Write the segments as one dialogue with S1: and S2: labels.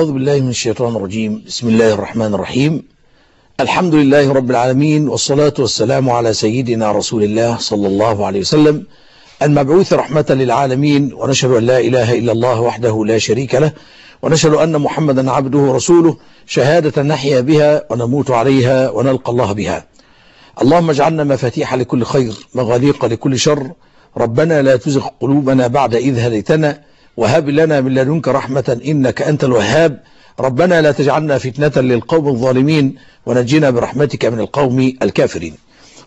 S1: أعوذ بالله من الشيطان الرجيم بسم الله الرحمن الرحيم الحمد لله رب العالمين والصلاة والسلام على سيدنا رسول الله صلى الله عليه وسلم المبعوث رحمة للعالمين ونشهد أن لا إله إلا الله وحده لا شريك له ونشهد أن محمدا عبده ورسوله شهادة نحيا بها ونموت عليها ونلقى الله بها اللهم اجعلنا مفاتيح لكل خير مغاليق لكل شر ربنا لا تزغ قلوبنا بعد إذ هديتنا وهب لنا من لدنك رحمة إنك أنت الوهاب ربنا لا تجعلنا فتنة للقوم الظالمين ونجينا برحمتك من القوم الكافرين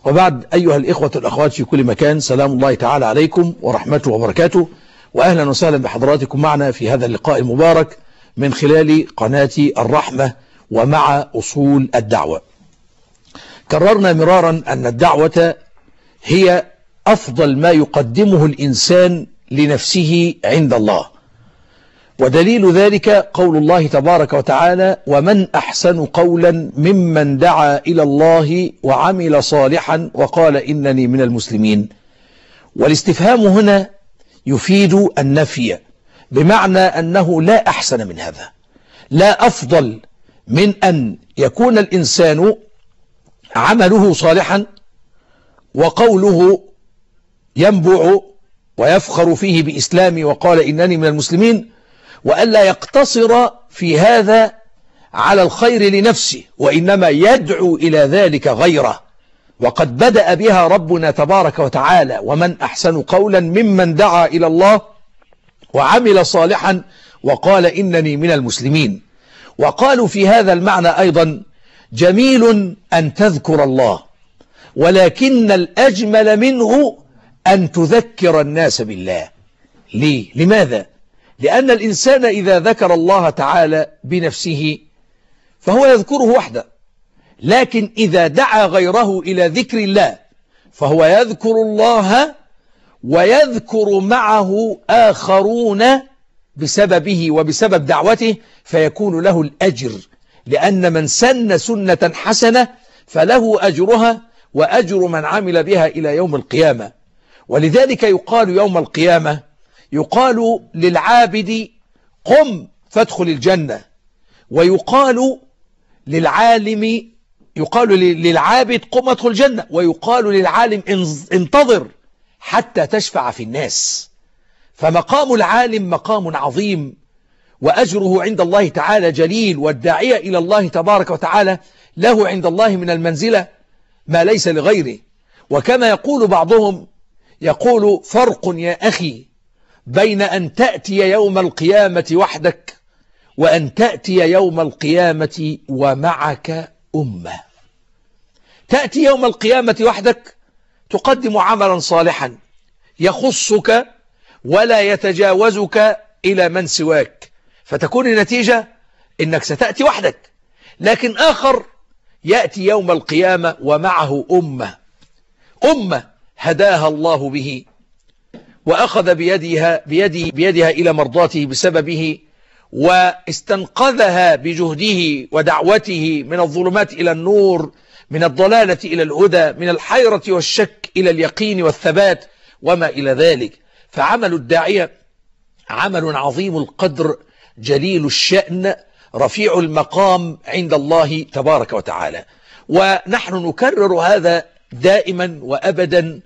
S1: وبعد أيها الإخوة الأخوات في كل مكان سلام الله تعالى عليكم ورحمته وبركاته وأهلا وسهلا بحضراتكم معنا في هذا اللقاء المبارك من خلال قناة الرحمة ومع أصول الدعوة كررنا مرارا أن الدعوة هي أفضل ما يقدمه الإنسان لنفسه عند الله ودليل ذلك قول الله تبارك وتعالى ومن أحسن قولا ممن دعا إلى الله وعمل صالحا وقال إنني من المسلمين والاستفهام هنا يفيد النفي بمعنى أنه لا أحسن من هذا لا أفضل من أن يكون الإنسان عمله صالحا وقوله ينبع ويفخر فيه بإسلامي وقال إنني من المسلمين وألا يقتصر في هذا على الخير لنفسه وإنما يدعو إلى ذلك غيره وقد بدأ بها ربنا تبارك وتعالى ومن أحسن قولا ممن دعا إلى الله وعمل صالحا وقال إنني من المسلمين وقالوا في هذا المعنى أيضا جميل أن تذكر الله ولكن الأجمل منه أن تذكر الناس بالله ليه؟ لماذا؟ لأن الإنسان إذا ذكر الله تعالى بنفسه فهو يذكره وحده لكن إذا دعا غيره إلى ذكر الله فهو يذكر الله ويذكر معه آخرون بسببه وبسبب دعوته فيكون له الأجر لأن من سن سنة حسنة فله أجرها وأجر من عمل بها إلى يوم القيامة ولذلك يقال يوم القيامة يقال للعابد قم فادخل الجنة ويقال للعالم يقال للعابد قم ادخل الجنة ويقال للعالم انتظر حتى تشفع في الناس فمقام العالم مقام عظيم وأجره عند الله تعالى جليل والداعية إلى الله تبارك وتعالى له عند الله من المنزلة ما ليس لغيره وكما يقول بعضهم يقول فرق يا أخي بين أن تأتي يوم القيامة وحدك وأن تأتي يوم القيامة ومعك أمة تأتي يوم القيامة وحدك تقدم عملا صالحا يخصك ولا يتجاوزك إلى من سواك فتكون النتيجة إنك ستأتي وحدك لكن آخر يأتي يوم القيامة ومعه أمة أمة هداها الله به وأخذ بيدها, بيده بيدها إلى مرضاته بسببه واستنقذها بجهده ودعوته من الظلمات إلى النور من الضلالة إلى الهدى من الحيرة والشك إلى اليقين والثبات وما إلى ذلك فعمل الداعية عمل عظيم القدر جليل الشأن رفيع المقام عند الله تبارك وتعالى ونحن نكرر هذا دائما وأبدا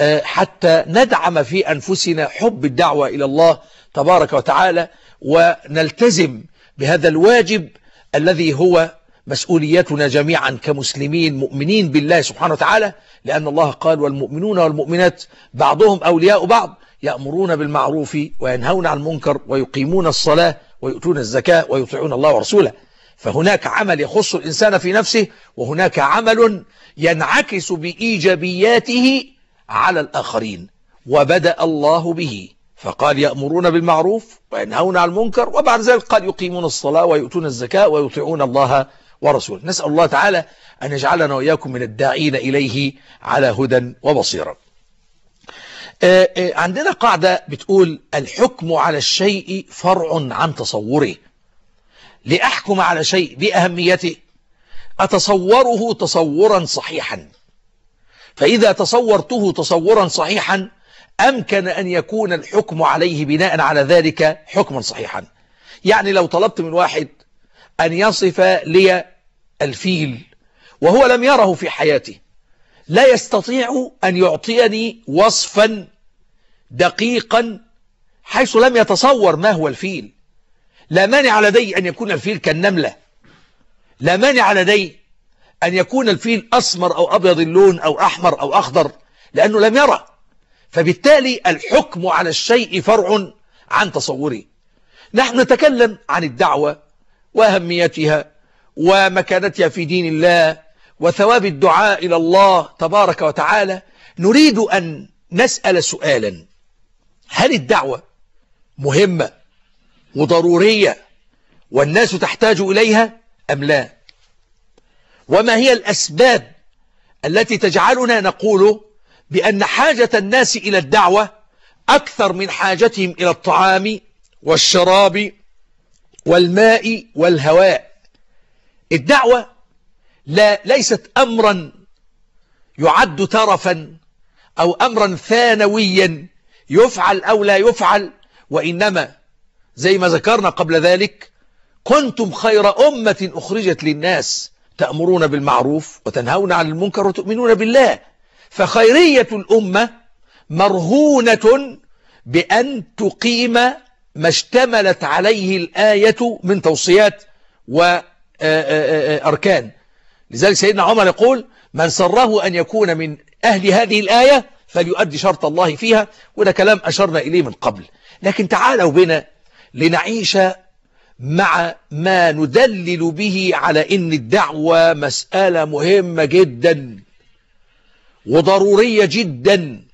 S1: آه، حتى ندعم في أنفسنا حب الدعوة إلى الله تبارك وتعالى ونلتزم بهذا الواجب الذي هو مسؤوليتنا جميعا كمسلمين مؤمنين بالله سبحانه وتعالى لأن الله قال والمؤمنون والمؤمنات بعضهم أولياء بعض يأمرون بالمعروف وينهون عن المنكر ويقيمون الصلاة ويؤتون الزكاة ويطيعون الله ورسوله فهناك عمل يخص الإنسان في نفسه وهناك عمل ينعكس بإيجابياته على الآخرين وبدأ الله به فقال يأمرون بالمعروف وينهون عن المنكر وبعد ذلك قال يقيمون الصلاة ويؤتون الزكاة ويطيعون الله ورسوله نسأل الله تعالى أن يجعلنا وإياكم من الداعين إليه على هدى وبصيرة آه، آه، عندنا قاعدة بتقول الحكم على الشيء فرع عن تصوره لأحكم على شيء بأهميته أتصوره تصورا صحيحا فإذا تصورته تصورا صحيحا أمكن أن يكون الحكم عليه بناء على ذلك حكما صحيحا يعني لو طلبت من واحد أن يصف لي الفيل وهو لم يره في حياته لا يستطيع أن يعطيني وصفا دقيقا حيث لم يتصور ما هو الفيل لا مانع لدي أن يكون الفيل كالنملة لا مانع لدي أن يكون الفيل أسمر أو أبيض اللون أو أحمر أو أخضر لأنه لم يرى فبالتالي الحكم على الشيء فرع عن تصوره نحن نتكلم عن الدعوة وأهميتها ومكانتها في دين الله وثواب الدعاء إلى الله تبارك وتعالى نريد أن نسأل سؤالا هل الدعوة مهمة وضرورية والناس تحتاج إليها أم لا وما هي الأسباب التي تجعلنا نقول بأن حاجة الناس إلى الدعوة أكثر من حاجتهم إلى الطعام والشراب والماء والهواء الدعوة لا ليست أمرا يعد ترفا أو أمرا ثانويا يفعل أو لا يفعل وإنما زي ما ذكرنا قبل ذلك كنتم خير أمة أخرجت للناس تأمرون بالمعروف وتنهون عن المنكر وتؤمنون بالله فخيرية الأمة مرهونة بأن تقيم ما اشتملت عليه الآية من توصيات وأركان آه، آه، آه، لذلك سيدنا عمر يقول من سره أن يكون من أهل هذه الآية فليؤدي شرط الله فيها وده كلام أشرنا إليه من قبل لكن تعالوا بنا لنعيش مع ما ندلل به على ان الدعوة مسألة مهمة جدا وضرورية جدا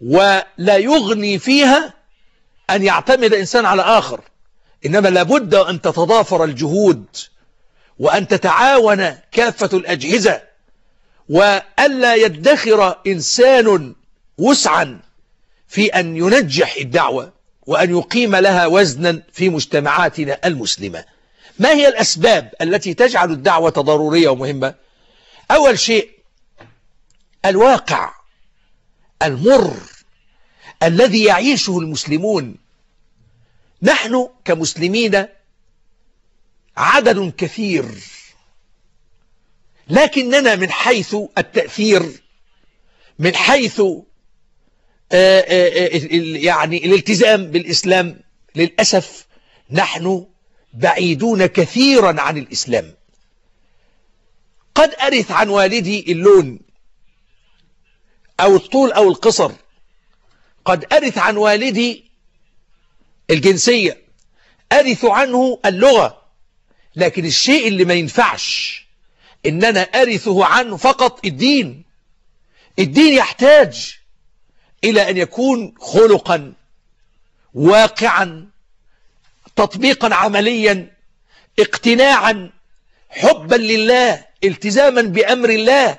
S1: ولا يغني فيها ان يعتمد انسان على اخر انما لابد ان تتضافر الجهود وان تتعاون كافة الاجهزة والا يدخر انسان وسعا في ان ينجح الدعوة وأن يقيم لها وزنا في مجتمعاتنا المسلمة ما هي الأسباب التي تجعل الدعوة ضرورية ومهمة أول شيء الواقع المر الذي يعيشه المسلمون نحن كمسلمين عدد كثير لكننا من حيث التأثير من حيث آه، آه، آه، يعني الالتزام بالإسلام للأسف نحن بعيدون كثيرا عن الإسلام قد أرث عن والدي اللون أو الطول أو القصر قد أرث عن والدي الجنسية أرث عنه اللغة لكن الشيء اللي ما ينفعش إن أنا أرثه عنه فقط الدين الدين يحتاج إلى أن يكون خلقا واقعا تطبيقا عمليا اقتناعا حبا لله التزاما بأمر الله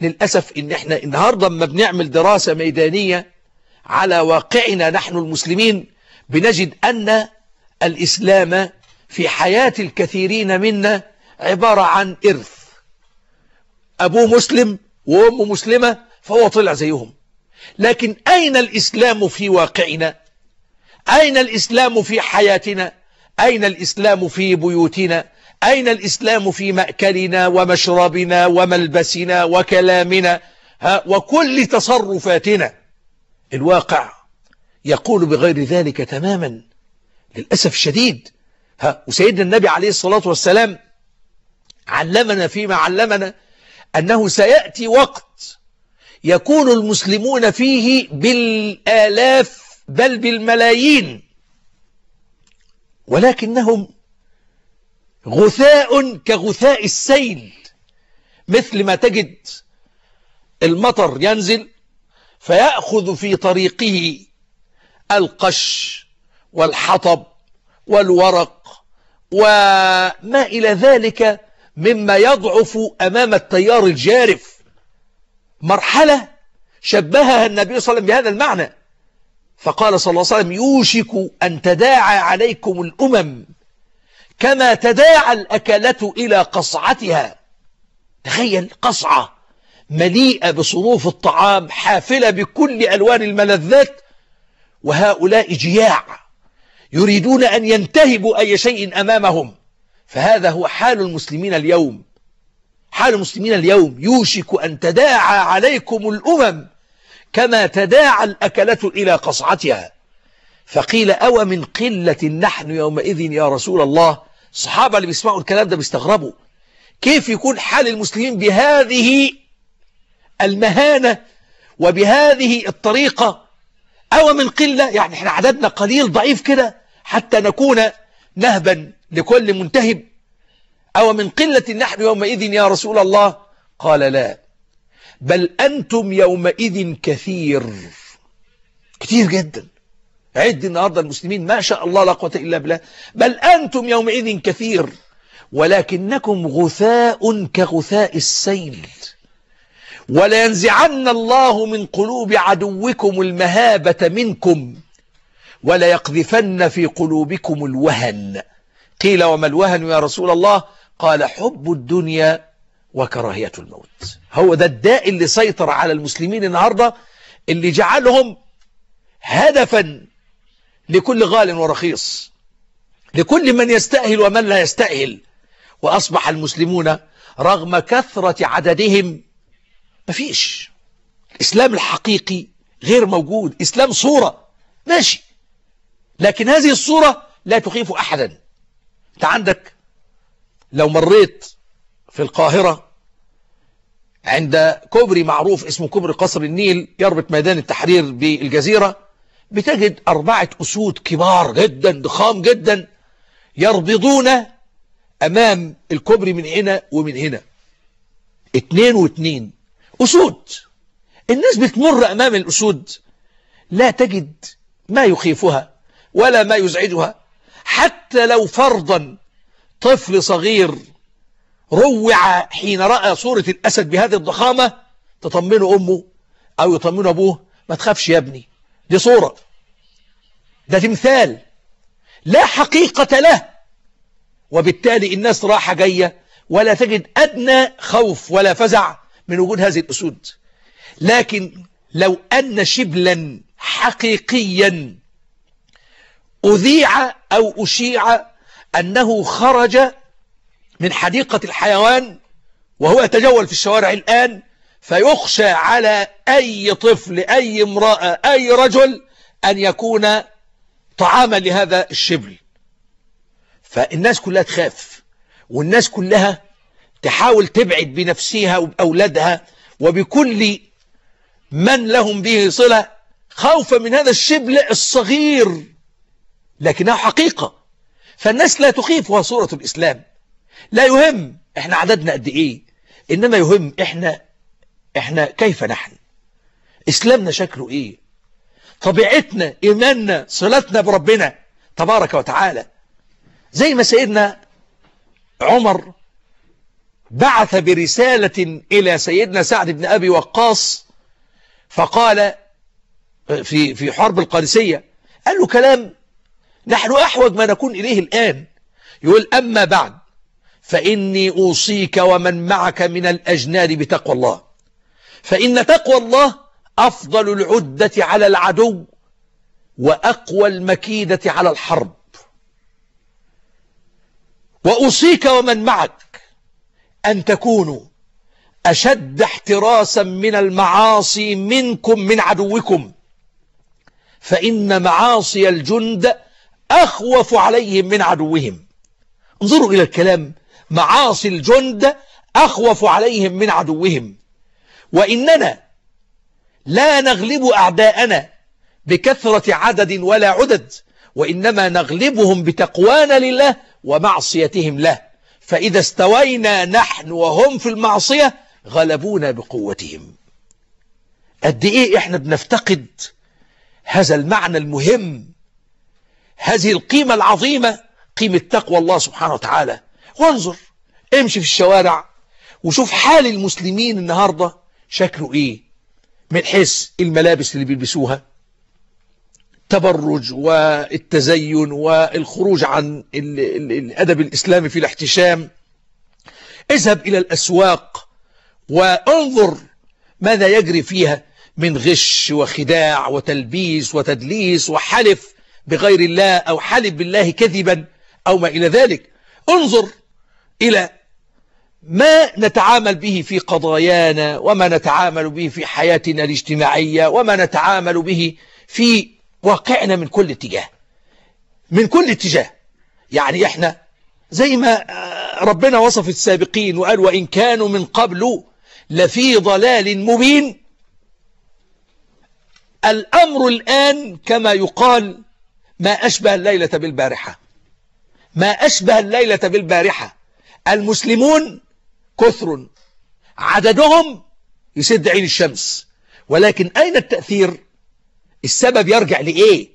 S1: للأسف إن احنا النهاردة ما بنعمل دراسة ميدانية على واقعنا نحن المسلمين بنجد أن الإسلام في حياة الكثيرين منا عبارة عن إرث أبوه مسلم وأمه مسلمة فهو طلع زيهم لكن أين الإسلام في واقعنا أين الإسلام في حياتنا أين الإسلام في بيوتنا أين الإسلام في مأكلنا ومشربنا وملبسنا وكلامنا ها وكل تصرفاتنا الواقع يقول بغير ذلك تماما للأسف الشديد ها وسيدنا النبي عليه الصلاة والسلام علمنا فيما علمنا أنه سيأتي وقت يكون المسلمون فيه بالآلاف بل بالملايين ولكنهم غثاء كغثاء السيل مثل ما تجد المطر ينزل فيأخذ في طريقه القش والحطب والورق وما إلى ذلك مما يضعف أمام التيار الجارف مرحلة شبهها النبي صلى الله عليه وسلم بهذا المعنى فقال صلى الله عليه وسلم يوشك أن تداعى عليكم الأمم كما تداعى الأكلة إلى قصعتها تخيل قصعة مليئة بصنوف الطعام حافلة بكل ألوان الملذات وهؤلاء جياع يريدون أن ينتهبوا أي شيء أمامهم فهذا هو حال المسلمين اليوم حال المسلمين اليوم يوشك أن تداعى عليكم الأمم كما تداعى الأكلة إلى قصعتها فقيل أو من قلة نحن يومئذ يا رسول الله الصحابة اللي بيسمعوا الكلام ده بيستغربوا كيف يكون حال المسلمين بهذه المهانة وبهذه الطريقة أو من قلة يعني احنا عددنا قليل ضعيف كده حتى نكون نهبا لكل منتهب أو من قلة نحن يومئذ يا رسول الله قال لا بل أنتم يومئذ كثير كثير جدا عد النهاردة المسلمين ما شاء الله لا قوة إلا بالله بل أنتم يومئذ كثير ولكنكم غثاء كغثاء السيل ولينزعن الله من قلوب عدوكم المهابة منكم وليقذفن في قلوبكم الوهن قيل وما الوهن يا رسول الله قال حب الدنيا وكراهية الموت هو ده الداء اللي سيطر على المسلمين النهاردة اللي جعلهم هدفا لكل غال ورخيص لكل من يستأهل ومن لا يستأهل وأصبح المسلمون رغم كثرة عددهم مفيش الإسلام الحقيقي غير موجود إسلام صورة ماشي لكن هذه الصورة لا تخيف أحدا أنت عندك لو مريت في القاهرة عند كوبري معروف اسمه كوبري قصر النيل يربط ميدان التحرير بالجزيرة بتجد أربعة أسود كبار جدا ضخام جدا يربضون أمام الكوبري من هنا ومن هنا اتنين واتنين أسود الناس بتمر أمام الأسود لا تجد ما يخيفها ولا ما يزعجها حتى لو فرضا طفل صغير روع حين رأى صورة الأسد بهذه الضخامة تطمنه أمه أو يطمنه أبوه ما تخافش يا ابني دي صورة ده تمثال لا حقيقة له وبالتالي الناس راحة جاية ولا تجد أدنى خوف ولا فزع من وجود هذه الأسود لكن لو أن شبلا حقيقيا أذيع أو أشيع أنه خرج من حديقة الحيوان وهو يتجول في الشوارع الآن فيخشى على أي طفل أي امرأة أي رجل أن يكون طعاما لهذا الشبل فالناس كلها تخاف والناس كلها تحاول تبعد بنفسها وبأولادها وبكل من لهم به صلة خوفا من هذا الشبل الصغير لكنها حقيقة فالناس لا تخيفها صورة الإسلام لا يهم احنا عددنا قد ايه انما يهم احنا احنا كيف نحن اسلامنا شكله ايه طبيعتنا ايماننا صلتنا بربنا تبارك وتعالى زي ما سيدنا عمر بعث برسالة إلى سيدنا سعد بن أبي وقاص فقال في في حرب القادسية قال له كلام نحن أحوج ما نكون إليه الآن يقول أما بعد فإني أوصيك ومن معك من الأجناد بتقوى الله فإن تقوى الله أفضل العدة على العدو وأقوى المكيدة على الحرب وأوصيك ومن معك أن تكونوا أشد احتراسا من المعاصي منكم من عدوكم فإن معاصي الجند أخوف عليهم من عدوهم انظروا إلى الكلام معاصي الجند أخوف عليهم من عدوهم وإننا لا نغلب أعداءنا بكثرة عدد ولا عدد وإنما نغلبهم بتقوانا لله ومعصيتهم له فإذا استوينا نحن وهم في المعصية غلبونا بقوتهم قد إيه إحنا بنفتقد هذا المعنى المهم هذه القيمة العظيمة قيمة تقوى الله سبحانه وتعالى وانظر امشي في الشوارع وشوف حال المسلمين النهاردة شكله ايه من حيث الملابس اللي بيلبسوها التبرج والتزين والخروج عن الأدب الإسلامي في الاحتشام اذهب إلى الأسواق وانظر ماذا يجري فيها من غش وخداع وتلبيس وتدليس وحلف بغير الله أو حلف بالله كذبا أو ما إلى ذلك انظر إلى ما نتعامل به في قضايانا وما نتعامل به في حياتنا الاجتماعية وما نتعامل به في واقعنا من كل اتجاه من كل اتجاه يعني احنا زي ما ربنا وصف السابقين وقال وإن كانوا من قبل لفي ضلال مبين الأمر الآن كما يقال ما أشبه الليلة بالبارحة ما أشبه الليلة بالبارحة المسلمون كثر عددهم يسد عين الشمس ولكن أين التأثير السبب يرجع لإيه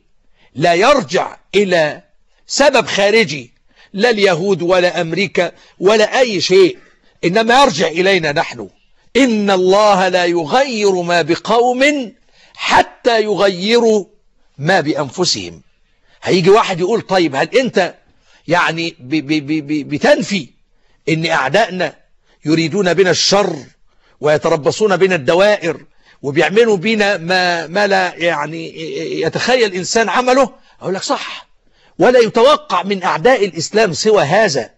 S1: لا يرجع إلى سبب خارجي لا اليهود ولا أمريكا ولا أي شيء إنما يرجع إلينا نحن إن الله لا يغير ما بقوم حتى يغيروا ما بأنفسهم هيجي واحد يقول طيب هل انت يعني بتنفي ان اعدائنا يريدون بنا الشر ويتربصون بنا الدوائر وبيعملوا بينا ما, ما لا يعني يتخيل انسان عمله اقول لك صح ولا يتوقع من اعداء الاسلام سوى هذا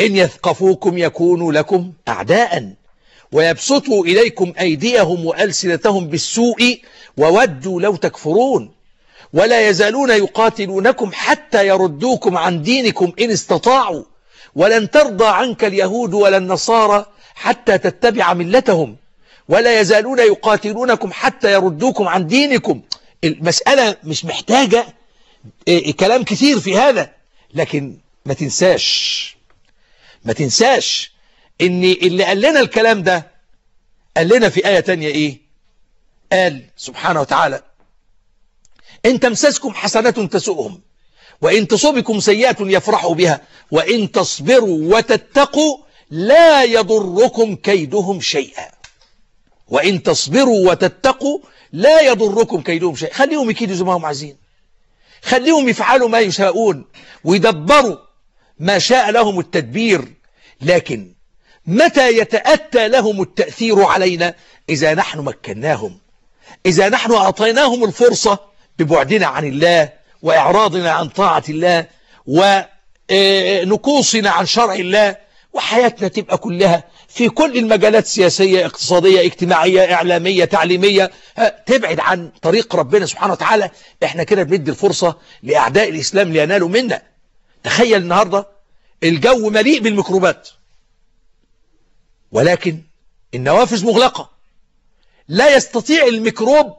S1: ان يثقفوكم يكونوا لكم اعداء ويبسطوا اليكم ايديهم والسنتهم بالسوء وودوا لو تكفرون ولا يزالون يقاتلونكم حتى يردوكم عن دينكم إن استطاعوا ولن ترضى عنك اليهود ولا النصارى حتى تتبع ملتهم ولا يزالون يقاتلونكم حتى يردوكم عن دينكم المسألة مش محتاجة إيه، كلام كثير في هذا لكن ما تنساش ما تنساش ان اللي قال لنا الكلام ده قال لنا في آية تانية ايه قال سبحانه وتعالى إن تمسسكم حسنة تسؤهم وإن تصبكم سيئة يفرحوا بها وإن تصبروا وتتقوا لا يضركم كيدهم شيئا وإن تصبروا وتتقوا لا يضركم كيدهم شيئا خليهم يكيدوا زي ما هم عايزين خليهم يفعلوا ما يشاءون ويدبروا ما شاء لهم التدبير لكن متى يتأتى لهم التأثير علينا إذا نحن مكناهم إذا نحن أعطيناهم الفرصة ببعدنا عن الله وإعراضنا عن طاعة الله ونكوصنا عن شرع الله وحياتنا تبقى كلها في كل المجالات سياسية اقتصادية اجتماعية اعلامية تعليمية تبعد عن طريق ربنا سبحانه وتعالى احنا كده بندي الفرصة لأعداء الإسلام لينالوا منا تخيل النهاردة الجو مليء بالميكروبات ولكن النوافذ مغلقة لا يستطيع الميكروب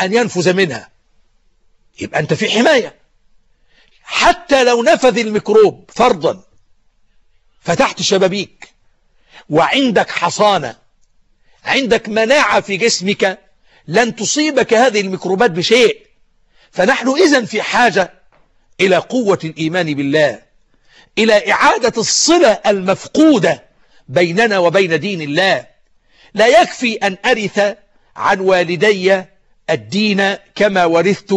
S1: أن ينفذ منها يبقى أنت في حماية حتى لو نفذ الميكروب فرضا فتحت شبابيك وعندك حصانة عندك مناعة في جسمك لن تصيبك هذه الميكروبات بشيء فنحن إذا في حاجة إلى قوة الإيمان بالله إلى إعادة الصلة المفقودة بيننا وبين دين الله لا يكفي أن أرث عن والدي الدين كما ورثت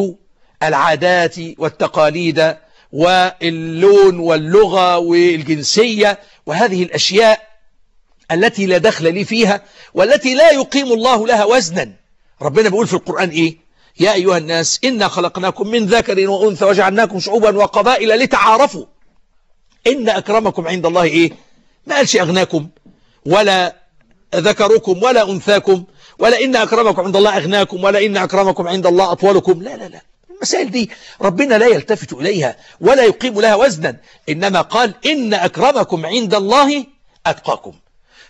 S1: العادات والتقاليد واللون واللغة والجنسية وهذه الأشياء التي لا دخل لي فيها والتي لا يقيم الله لها وزنا ربنا بيقول في القرآن إيه يا أيها الناس إنا خلقناكم من ذكر وأنثى وجعلناكم شعوبا وقبائل لتعارفوا إن أكرمكم عند الله إيه ما قالش أغناكم ولا ذكركم ولا أنثاكم ولا إن أكرمكم عند الله أغناكم ولا إن أكرمكم عند الله أطولكم لا لا لا المسائل دي ربنا لا يلتفت إليها ولا يقيم لها وزنا إنما قال إن أكرمكم عند الله أتقاكم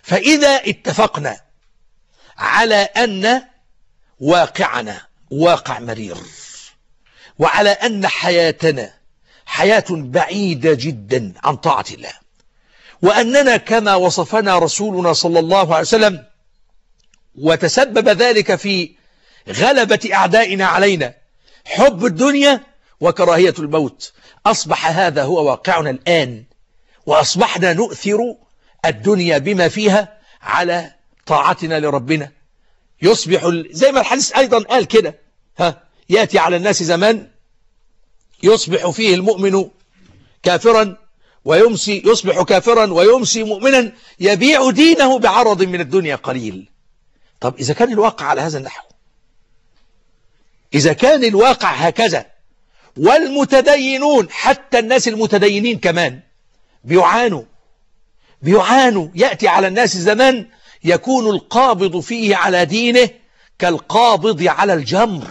S1: فإذا اتفقنا على أن واقعنا واقع مرير وعلى أن حياتنا حياة بعيدة جدا عن طاعة الله وأننا كما وصفنا رسولنا صلى الله عليه وسلم وتسبب ذلك في غلبة أعدائنا علينا حب الدنيا وكراهية الموت أصبح هذا هو واقعنا الآن وأصبحنا نؤثر الدنيا بما فيها على طاعتنا لربنا يصبح زي ما الحديث أيضا قال كده ها يأتي على الناس زمان يصبح فيه المؤمن كافرا ويمسي يصبح كافرا ويمسي مؤمنا يبيع دينه بعرض من الدنيا قليل طب إذا كان الواقع على هذا النحو إذا كان الواقع هكذا والمتدينون حتى الناس المتدينين كمان بيعانوا بيعانوا يأتي على الناس زمان يكون القابض فيه على دينه كالقابض على الجمر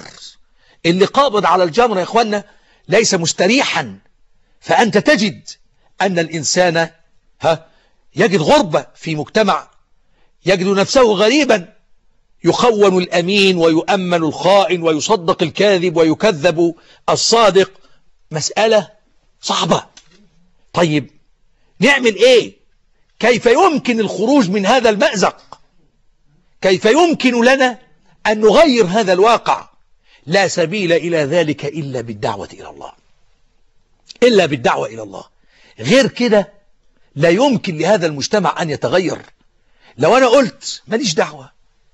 S1: اللي قابض على الجمر يا إخوانا ليس مستريحا فأنت تجد أن الإنسان ها يجد غربة في مجتمع يجد نفسه غريبا يخون الأمين ويؤمن الخائن ويصدق الكاذب ويكذب الصادق مسألة صعبة طيب نعمل إيه كيف يمكن الخروج من هذا المأزق كيف يمكن لنا أن نغير هذا الواقع لا سبيل إلى ذلك إلا بالدعوة إلى الله إلا بالدعوة إلى الله غير كده لا يمكن لهذا المجتمع أن يتغير لو أنا قلت ماليش دعوة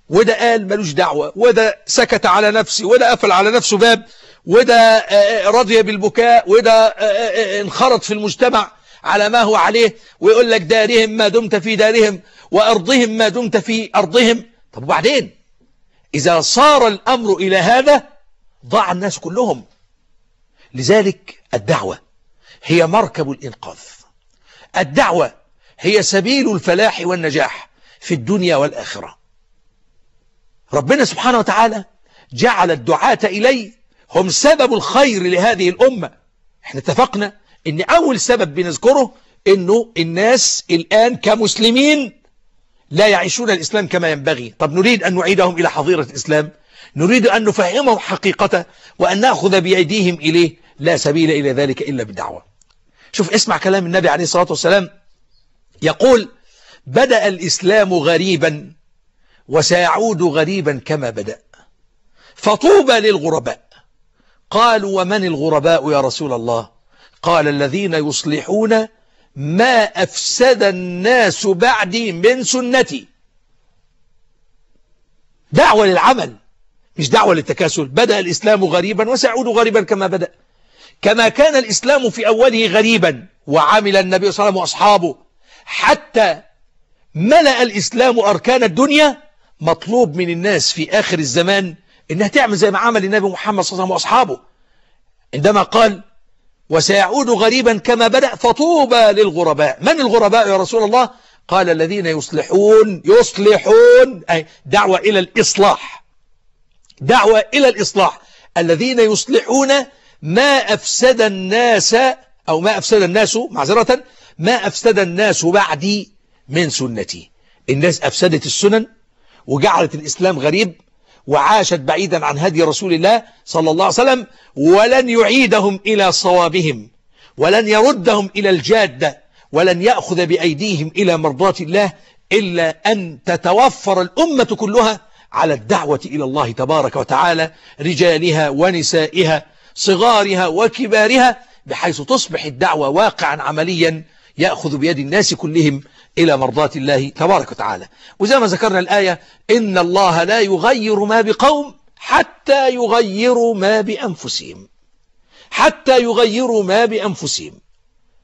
S1: وده قال ملوش دعوة وده سكت على نفسه وده قفل على نفسه باب وده آه، آه، رضي بالبكاء وده آه، انخرط في المجتمع على ما هو عليه ويقول لك دارهم ما دمت في دارهم وأرضهم ما دمت في أرضهم طب وبعدين إذا صار الأمر إلى هذا ضاع الناس كلهم لذلك الدعوة هي مركب الإنقاذ الدعوة هي سبيل الفلاح والنجاح في الدنيا والآخرة ربنا سبحانه وتعالى جعل الدعاة إليه هم سبب الخير لهذه الأمة احنا اتفقنا ان أول سبب بنذكره انه الناس الآن كمسلمين لا يعيشون الإسلام كما ينبغي طب نريد أن نعيدهم إلى حظيرة الإسلام نريد أن نفهمهم حقيقته وأن نأخذ بأيديهم إليه لا سبيل إلى ذلك إلا بالدعوة شوف اسمع كلام النبي عليه الصلاة والسلام يقول بدأ الإسلام غريبا وسيعود غريبا كما بدأ فطوبى للغرباء قالوا ومن الغرباء يا رسول الله قال الذين يصلحون ما أفسد الناس بعدي من سنتي دعوة للعمل مش دعوة للتكاسل بدأ الإسلام غريبا وسيعود غريبا كما بدأ كما كان الإسلام في أوله غريبا وعمل النبي صلى الله عليه وسلم وأصحابه حتى ملأ الإسلام أركان الدنيا مطلوب من الناس في آخر الزمان إنها تعمل زي ما عمل النبي محمد صلى الله عليه وسلم وأصحابه عندما قال وسيعود غريبا كما بدأ فطوبى للغرباء من الغرباء يا رسول الله قال الذين يصلحون يصلحون أي دعوة إلى الإصلاح دعوة إلى الإصلاح الذين يصلحون ما أفسد الناس أو ما أفسد الناس معذرة ما أفسد الناس بعدي من سنتي الناس أفسدت السنن وجعلت الإسلام غريب وعاشت بعيدا عن هدي رسول الله صلى الله عليه وسلم ولن يعيدهم إلى صوابهم ولن يردهم إلى الجادة ولن يأخذ بأيديهم إلى مرضاة الله إلا أن تتوفر الأمة كلها على الدعوة إلى الله تبارك وتعالى رجالها ونسائها صغارها وكبارها بحيث تصبح الدعوة واقعا عمليا يأخذ بيد الناس كلهم إلى مرضاة الله تبارك وتعالى وزي ما ذكرنا الآية إن الله لا يغير ما بقوم حتى يغيروا ما بأنفسهم حتى يغيروا ما بأنفسهم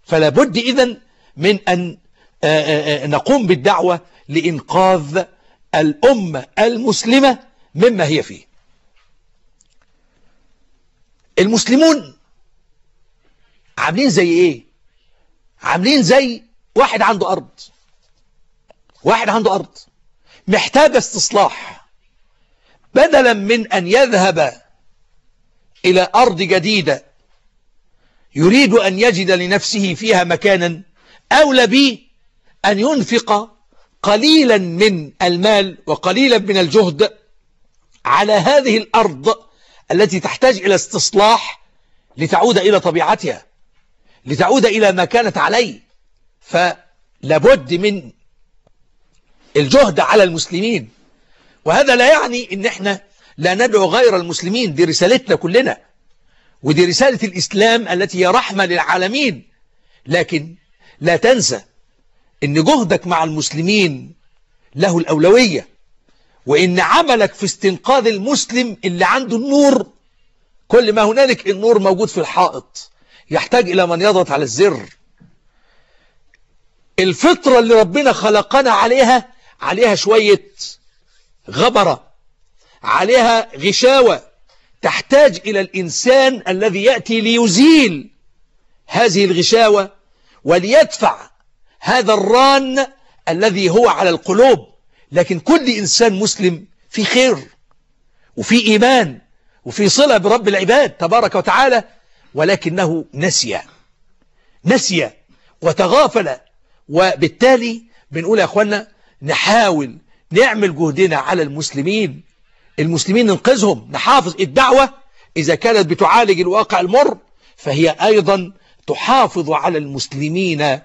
S1: فلا بد إذن من أن آه، آه، آه، نقوم بالدعوة لإنقاذ الأمة المسلمة مما هي فيه المسلمون عاملين زي ايه عاملين زي واحد عنده أرض واحد عنده أرض محتاج استصلاح بدلا من أن يذهب إلى أرض جديدة يريد أن يجد لنفسه فيها مكانا أولى به أن ينفق قليلا من المال وقليلا من الجهد على هذه الأرض التي تحتاج إلى استصلاح لتعود إلى طبيعتها لتعود إلى ما كانت عليه فلابد من الجهد على المسلمين وهذا لا يعني ان احنا لا ندعو غير المسلمين دي رسالتنا كلنا ودي رسالة الإسلام التي هي رحمة للعالمين لكن لا تنسى ان جهدك مع المسلمين له الأولوية وإن عملك في استنقاذ المسلم اللي عنده النور كل ما هنالك النور موجود في الحائط يحتاج إلى من يضغط على الزر الفطرة اللي ربنا خلقنا عليها عليها شوية غبرة عليها غشاوة تحتاج إلى الإنسان الذي يأتي ليزيل هذه الغشاوة وليدفع هذا الران الذي هو على القلوب لكن كل إنسان مسلم في خير وفي إيمان وفي صلة برب العباد تبارك وتعالى ولكنه نسي نسي وتغافل وبالتالي بنقول يا أخوانا نحاول نعمل جهدنا على المسلمين المسلمين ننقذهم نحافظ الدعوة إذا كانت بتعالج الواقع المر فهي أيضا تحافظ على المسلمين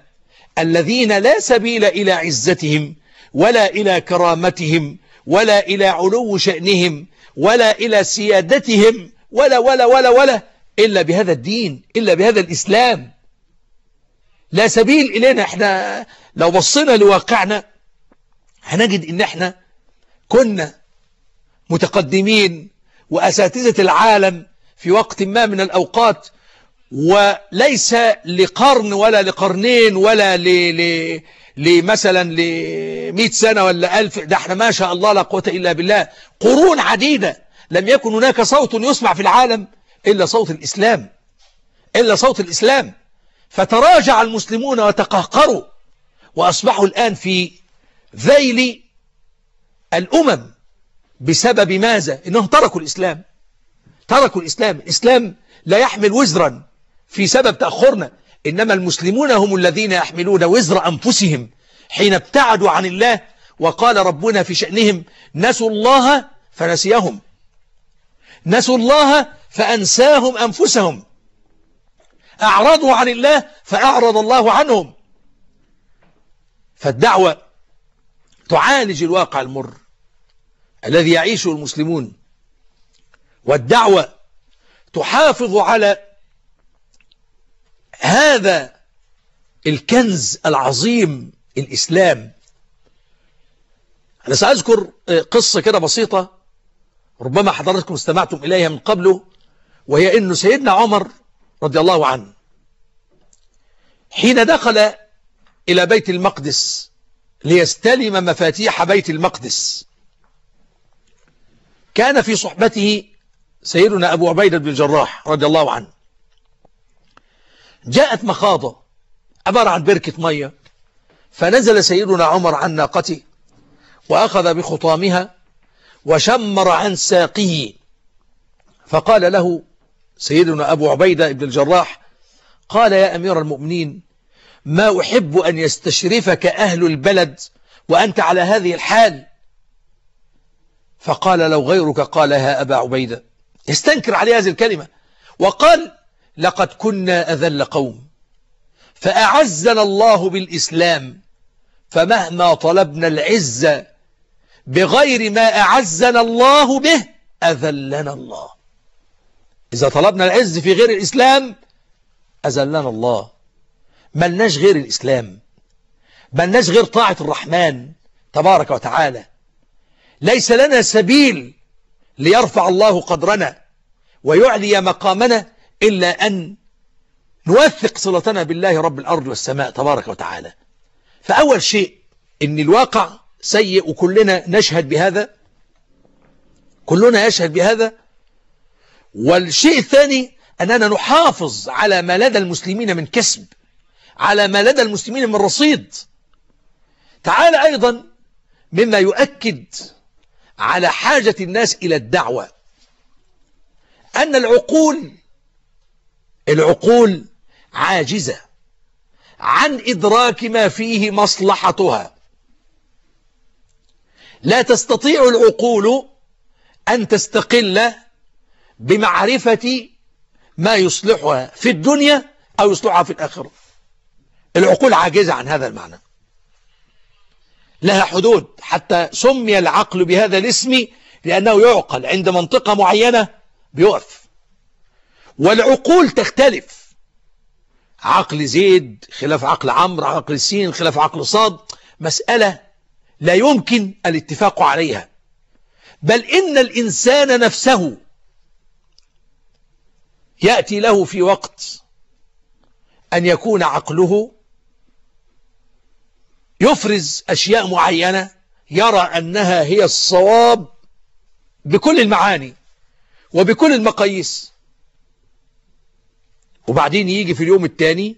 S1: الذين لا سبيل إلى عزتهم ولا إلى كرامتهم ولا إلى علو شأنهم ولا إلى سيادتهم ولا ولا ولا ولا إلا بهذا الدين إلا بهذا الإسلام لا سبيل إلينا احنا لو بصينا لواقعنا هنجد ان احنا كنا متقدمين وأساتذة العالم في وقت ما من الأوقات وليس لقرن ولا لقرنين ولا ل لمثلا لمئة سنة ولا ألف ده احنا ما شاء الله لا قوة إلا بالله قرون عديدة لم يكن هناك صوت يسمع في العالم إلا صوت الإسلام إلا صوت الإسلام فتراجع المسلمون وتقهقروا وأصبحوا الآن في ذيل الأمم بسبب ماذا؟ إنهم تركوا الإسلام تركوا الإسلام الإسلام لا يحمل وزرا في سبب تأخرنا إنما المسلمون هم الذين يحملون وزر أنفسهم حين ابتعدوا عن الله وقال ربنا في شأنهم نسوا الله فنسيهم نسوا الله فأنساهم أنفسهم أعرضوا عن الله فأعرض الله عنهم فالدعوة تعالج الواقع المر الذي يعيشه المسلمون والدعوة تحافظ على هذا الكنز العظيم الإسلام أنا سأذكر آه، قصة كده بسيطة ربما حضراتكم استمعتم إليها من قبله وهي أن سيدنا عمر رضي الله عنه حين دخل إلى بيت المقدس ليستلم مفاتيح بيت المقدس كان في صحبته سيدنا أبو عبيدة بن الجراح رضي الله عنه جاءت مخاضة عبارة عن بركة مية فنزل سيدنا عمر عن ناقته وأخذ بخطامها وشمر عن ساقه فقال له سيدنا أبو عبيدة بن الجراح قال يا أمير المؤمنين ما أحب أن يستشرفك أهل البلد وأنت على هذه الحال فقال لو غيرك قالها أبا عبيدة يستنكر عليه هذه الكلمة وقال لقد كنا أذل قوم فأعزنا الله بالإسلام فمهما طلبنا العزة بغير ما أعزنا الله به أذلنا الله إذا طلبنا العز في غير الإسلام أذلنا الله ملناش غير الإسلام ملناش غير طاعة الرحمن تبارك وتعالى ليس لنا سبيل ليرفع الله قدرنا ويعلي مقامنا إلا أن نوثق صلتنا بالله رب الأرض والسماء تبارك وتعالى فأول شيء إن الواقع سيء وكلنا نشهد بهذا كلنا يشهد بهذا والشيء الثاني أننا نحافظ على ما لدى المسلمين من كسب على ما لدى المسلمين من رصيد تعال أيضا مما يؤكد على حاجة الناس إلى الدعوة أن العقول العقول عاجزة عن إدراك ما فيه مصلحتها لا تستطيع العقول أن تستقل بمعرفة ما يصلحها في الدنيا أو يصلحها في الآخرة العقول عاجزة عن هذا المعنى لها حدود حتى سمي العقل بهذا الاسم لأنه يعقل عند منطقة معينة بيقف والعقول تختلف عقل زيد خلاف عقل عمرو عقل سين خلاف عقل صاد مسألة لا يمكن الاتفاق عليها بل إن الإنسان نفسه يأتي له في وقت أن يكون عقله يفرز أشياء معينة يرى أنها هي الصواب بكل المعاني وبكل المقاييس وبعدين يجي في اليوم الثاني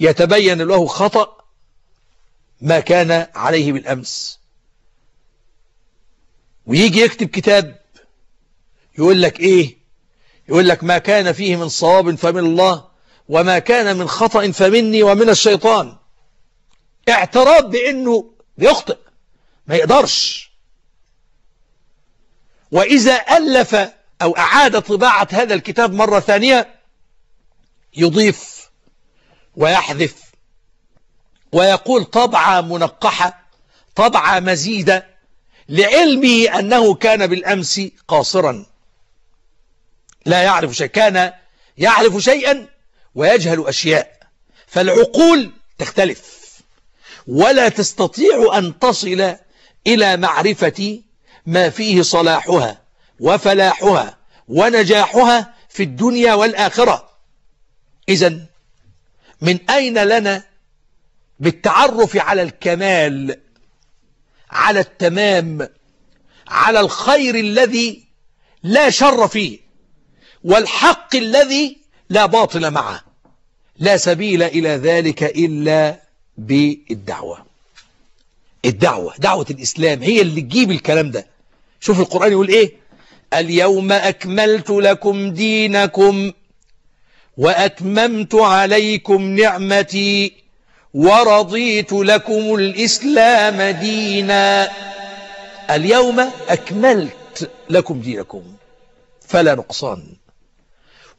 S1: يتبين له خطأ ما كان عليه بالأمس ويجي يكتب كتاب يقول لك إيه يقول لك ما كان فيه من صواب فمن الله وما كان من خطأ فمني ومن الشيطان اعتراف بأنه بيخطئ ما يقدرش وإذا ألف أو أعاد طباعة هذا الكتاب مرة ثانية يضيف ويحذف ويقول طبعة منقحة طبعة مزيدة لعلمه أنه كان بالأمس قاصرا لا يعرف شيء كان يعرف شيئا ويجهل أشياء فالعقول تختلف ولا تستطيع أن تصل إلى معرفة ما فيه صلاحها وفلاحها ونجاحها في الدنيا والآخرة إذا من أين لنا بالتعرف على الكمال على التمام على الخير الذي لا شر فيه والحق الذي لا باطل معه لا سبيل إلى ذلك إلا بالدعوة الدعوة دعوة الإسلام هي اللي تجيب الكلام ده شوف القرآن يقول إيه اليوم أكملت لكم دينكم وأتممت عليكم نعمتي ورضيت لكم الإسلام دينا اليوم أكملت لكم دينكم فلا نقصان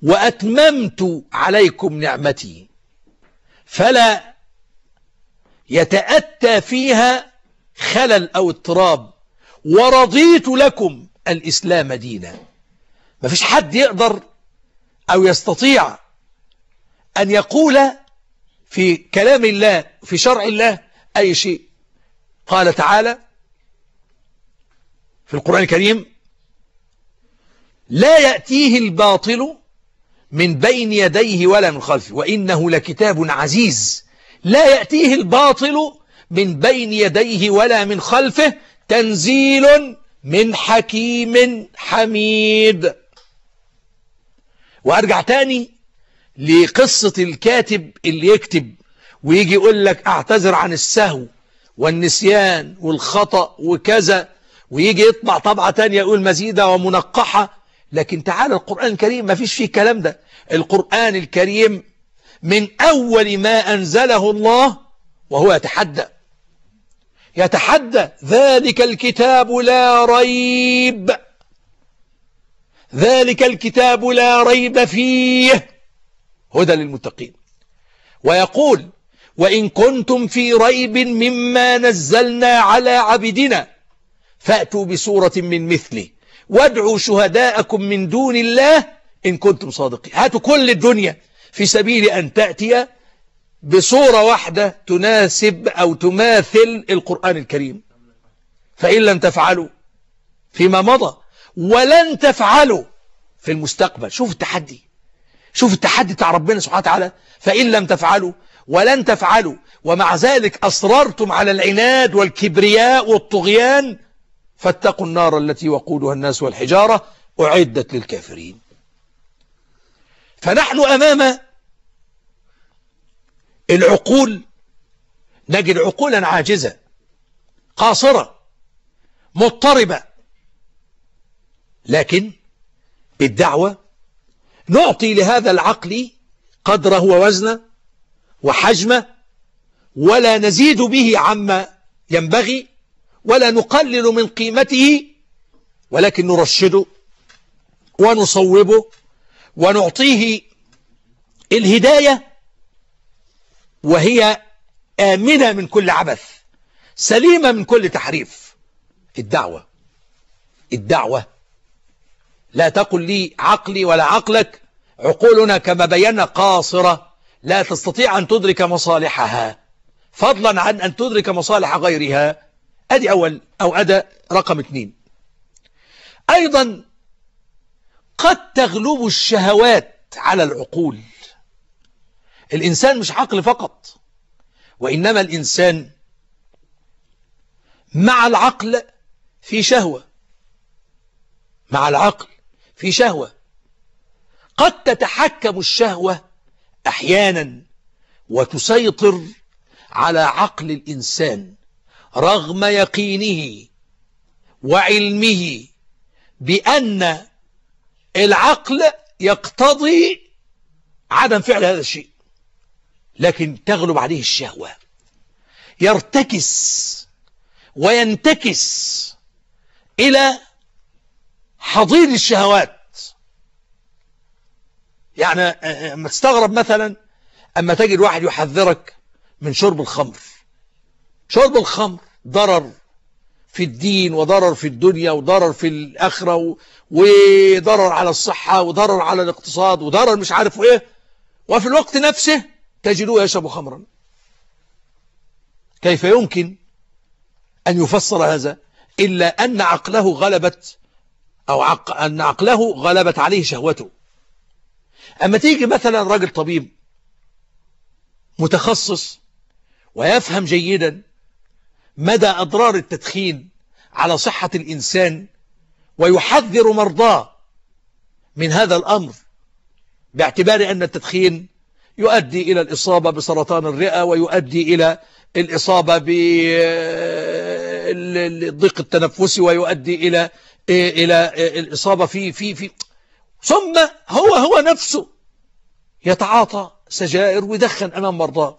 S1: وأتممت عليكم نعمتي فلا يتأتى فيها خلل أو اضطراب ورضيت لكم الإسلام دينا مفيش حد يقدر أو يستطيع أن يقول في كلام الله في شرع الله أي شيء قال تعالى في القرآن الكريم لا يأتيه الباطل من بين يديه ولا من خلفه وإنه لكتاب عزيز لا يأتيه الباطل من بين يديه ولا من خلفه تنزيل من حكيم حميد وأرجع تاني لقصة الكاتب اللي يكتب ويجي يقول لك اعتذر عن السهو والنسيان والخطأ وكذا ويجي يطبع طبعة تانية يقول مزيدة ومنقحة لكن تعالى القرآن الكريم ما فيش فيه الكلام ده القرآن الكريم من أول ما أنزله الله وهو يتحدى يتحدى ذلك الكتاب لا ريب ذلك الكتاب لا ريب فيه هدى للمتقين ويقول وإن كنتم في ريب مما نزلنا على عبدنا فأتوا بسورة من مثله وادعوا شهداءكم من دون الله إن كنتم صادقين هاتوا كل الدنيا في سبيل أن تأتي بصورة واحدة تناسب أو تماثل القرآن الكريم فإن لم تفعلوا فيما مضى ولن تفعلوا في المستقبل شوف التحدي شوف التحدي بتاع ربنا سبحانه وتعالى فإن لم تفعلوا ولن تفعلوا ومع ذلك أصررتم على العناد والكبرياء والطغيان فاتقوا النار التي وقودها الناس والحجارة أعدت للكافرين فنحن أمام العقول نجد عقولا عاجزة قاصرة مضطربة لكن بالدعوة نعطي لهذا العقل قدره ووزنه وحجمه ولا نزيد به عما ينبغي ولا نقلل من قيمته ولكن نرشده ونصوبه ونعطيه الهداية وهي آمنة من كل عبث سليمة من كل تحريف الدعوة الدعوة لا تقل لي عقلي ولا عقلك عقولنا كما بينا قاصرة لا تستطيع أن تدرك مصالحها فضلا عن أن تدرك مصالح غيرها أدي أول أو أدى رقم اثنين أيضا قد تغلب الشهوات على العقول الإنسان مش عقل فقط وإنما الإنسان مع العقل في شهوة مع العقل في شهوة قد تتحكم الشهوة أحيانا وتسيطر على عقل الإنسان رغم يقينه وعلمه بأن العقل يقتضي عدم فعل هذا الشيء لكن تغلب عليه الشهوة يرتكس وينتكس إلى حضيض الشهوات يعني تستغرب مثلا أما تجد واحد يحذرك من شرب الخمر شرب الخمر ضرر في الدين وضرر في الدنيا وضرر في الآخرة وضرر على الصحة وضرر على الاقتصاد وضرر مش عارف ايه وفي الوقت نفسه تجدوه يشرب خمرا كيف يمكن أن يفسر هذا إلا أن عقله غلبت أو عق... أن عقله غلبت عليه شهوته أما تيجي مثلا راجل طبيب متخصص ويفهم جيدا مدى أضرار التدخين على صحة الإنسان ويحذر مرضاه من هذا الأمر باعتبار أن التدخين يؤدي إلى الإصابة بسرطان الرئة ويؤدي إلى الإصابة بالضيق التنفسي ويؤدي إلى إلى الإصابة في في في ثم هو هو نفسه يتعاطى سجائر ويدخن أمام مرضاه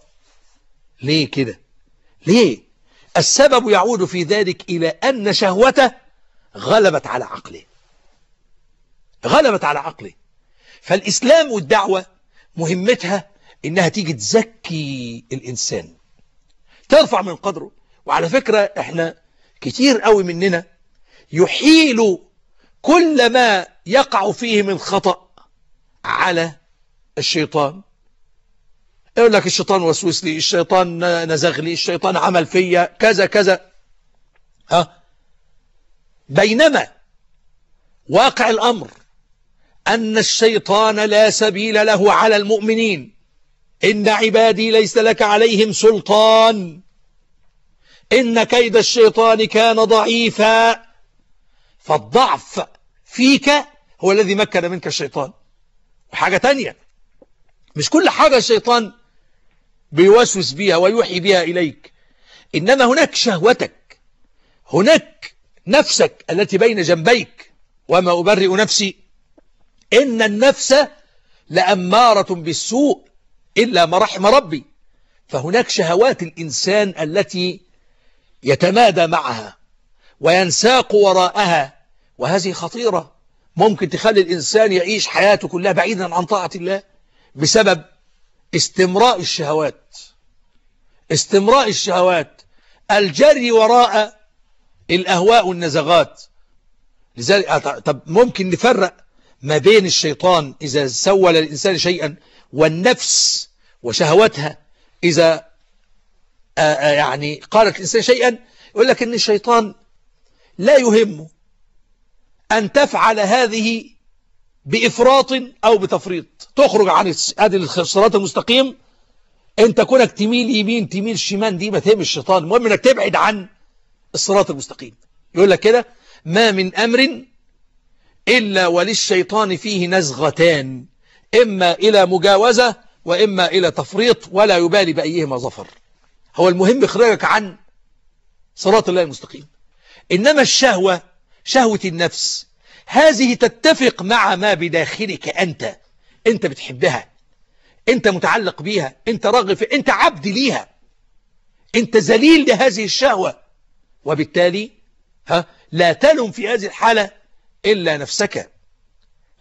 S1: ليه كده ليه السبب يعود في ذلك إلى أن شهوته غلبت على عقله غلبت على عقله فالإسلام والدعوة مهمتها إنها تيجي تزكي الإنسان ترفع من قدره وعلى فكرة إحنا كتير قوي مننا يحيل كل ما يقع فيه من خطأ على الشيطان يقول لك الشيطان وسوس لي الشيطان نزغ لي الشيطان عمل فيا كذا كذا ها بينما واقع الأمر أن الشيطان لا سبيل له على المؤمنين إن عبادي ليس لك عليهم سلطان إن كيد الشيطان كان ضعيفا فالضعف فيك هو الذي مكن منك الشيطان وحاجة تانية مش كل حاجة الشيطان بيوسوس بها ويوحي بها إليك إنما هناك شهوتك هناك نفسك التي بين جنبيك وما أبرئ نفسي إن النفس لأمارة بالسوء إلا ما رحم ربي فهناك شهوات الإنسان التي يتمادى معها وينساق وراءها وهذه خطيرة ممكن تخلي الإنسان يعيش حياته كلها بعيدا عن طاعة الله بسبب استمراء الشهوات استمراء الشهوات الجري وراء الأهواء والنزغات لذلك طب ممكن نفرق ما بين الشيطان إذا سول الإنسان شيئا والنفس وشهوتها إذا آه، آه، يعني قالت الإنسان شيئا يقول لك إن الشيطان لا يهمه أن تفعل هذه بإفراط أو بتفريط تخرج عن هذه الصراط المستقيم أنت كونك تميل يمين تميل شمال دي ما تهم الشيطان المهم أنك تبعد عن الصراط المستقيم يقول لك كده ما من أمر إلا وللشيطان فيه نزغتان إما إلى مجاوزة وإما إلى تفريط ولا يبالي بأيهما ظفر هو المهم إخراجك عن صراط الله المستقيم إنما الشهوة شهوة النفس هذه تتفق مع ما بداخلك أنت أنت بتحبها أنت متعلق بيها أنت راغب أنت عبد ليها أنت ذليل لهذه الشهوة وبالتالي ها لا تلم في هذه الحالة إلا نفسك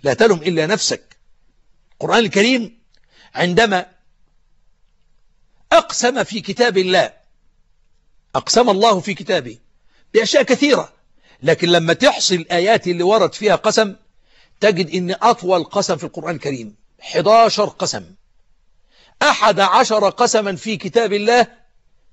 S1: لا تلم إلا نفسك القرآن الكريم عندما أقسم في كتاب الله أقسم الله في كتابه بأشياء كثيرة لكن لما تحصي الآيات اللي ورد فيها قسم تجد إن أطول قسم في القرآن الكريم 11 قسم أحد عشر قسما في كتاب الله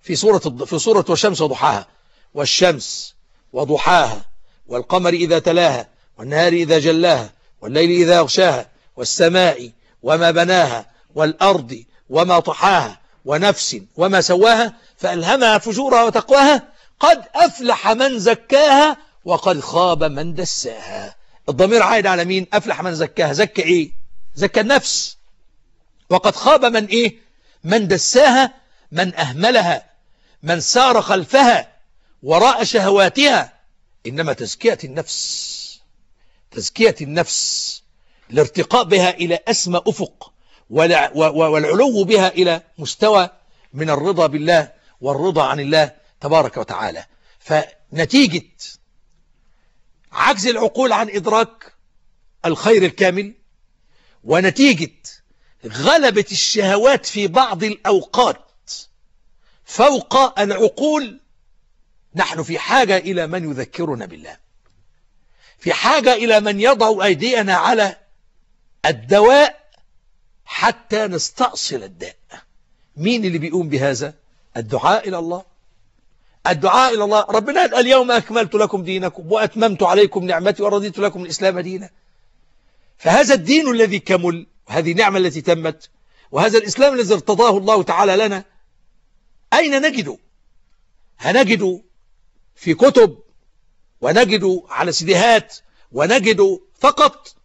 S1: في سورة, في سورة والشمس وضحاها والشمس وضحاها والقمر إذا تلاها والنهار إذا جلاها والليل إذا أغشاها والسماء وما بناها والأرض وما طحاها ونفس وما سواها فألهمها فجورها وتقواها قد أفلح من زكاها وقد خاب من دساها الضمير عائد على مين أفلح من زكاها زكى إيه زكى النفس وقد خاب من إيه من دساها من أهملها من سار خلفها وراء شهواتها إنما تزكية النفس تزكية النفس الارتقاء بها إلى أسمى أفق والعلو بها إلى مستوى من الرضا بالله والرضا عن الله تبارك وتعالى فنتيجة عجز العقول عن إدراك الخير الكامل ونتيجة غلبة الشهوات في بعض الأوقات فوق العقول نحن في حاجة إلى من يذكرنا بالله في حاجة إلى من يضع أيدينا على الدواء حتى نستأصل الداء مين اللي بيقوم بهذا الدعاء إلى الله الدعاء إلى الله ربنا اليوم أكملت لكم دينكم وأتممت عليكم نعمتي ورضيت لكم الإسلام دينا فهذا الدين الذي كمل وهذه النعمة التي تمت وهذا الإسلام الذي ارتضاه الله تعالى لنا أين نجده هنجده في كتب ونجد على سيديهات ونجد فقط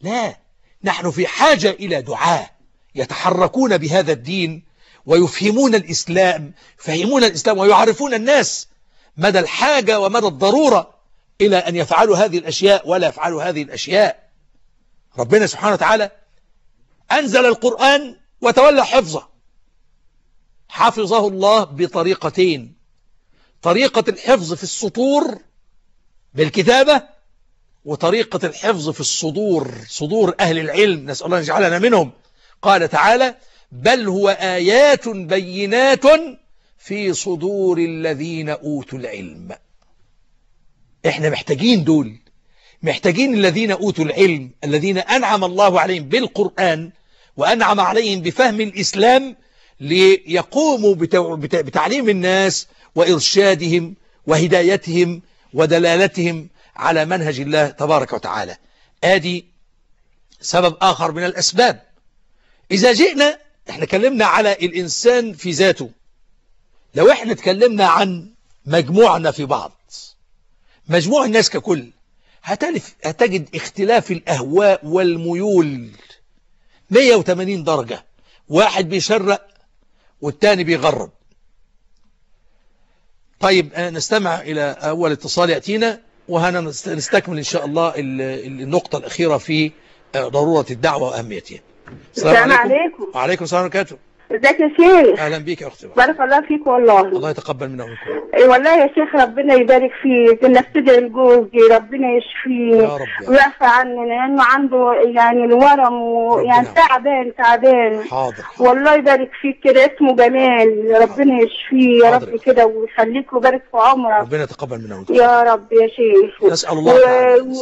S1: لا نحن في حاجة إلى دعاة يتحركون بهذا الدين ويفهمون الإسلام فهمون الإسلام ويعرفون الناس مدى الحاجة ومدى الضرورة إلى أن يفعلوا هذه الأشياء ولا يفعلوا هذه الأشياء ربنا سبحانه وتعالى أنزل القرآن وتولى حفظه حفظه الله بطريقتين طريقة الحفظ في السطور بالكتابة وطريقة الحفظ في الصدور صدور أهل العلم نسأل الله أن يجعلنا منهم قال تعالى بل هو آيات بينات في صدور الذين أوتوا العلم احنا محتاجين دول محتاجين الذين أوتوا العلم الذين أنعم الله عليهم بالقرآن وأنعم عليهم بفهم الإسلام ليقوموا بتعليم الناس وإرشادهم وهدايتهم ودلالتهم على منهج الله تبارك وتعالى آدي سبب آخر من الأسباب إذا جئنا احنا كلمنا على الإنسان في ذاته لو احنا تكلمنا عن مجموعنا في بعض مجموع الناس ككل هتجد اختلاف الأهواء والميول 180 درجة واحد بيشرق والتاني بيغرب طيب آه، نستمع إلى أول اتصال يأتينا وهنا نستكمل إن شاء الله النقطة الأخيرة في آه، ضرورة الدعوة وأهميتها
S2: السلام عليكم
S1: وعليكم السلام ورحمة الله
S2: ازيك يا شيخ اهلا بيك يا اختي بارك الله فيك والله الله يتقبل منا ومنكم اي والله يا شيخ ربنا يبارك فيك انك تدعي لجوزي ربنا يشفيه يا رب ويعفى عنه لانه عنده يعني الورم ويعني تعبان تعبان حاضر والله يبارك فيك كده اسمه جمال ربنا يشفيه يا رب كده ويخليك ويبارك في عمرك
S1: ربنا يتقبل منا ومنكم يا
S2: رب يا شيخ نسال الله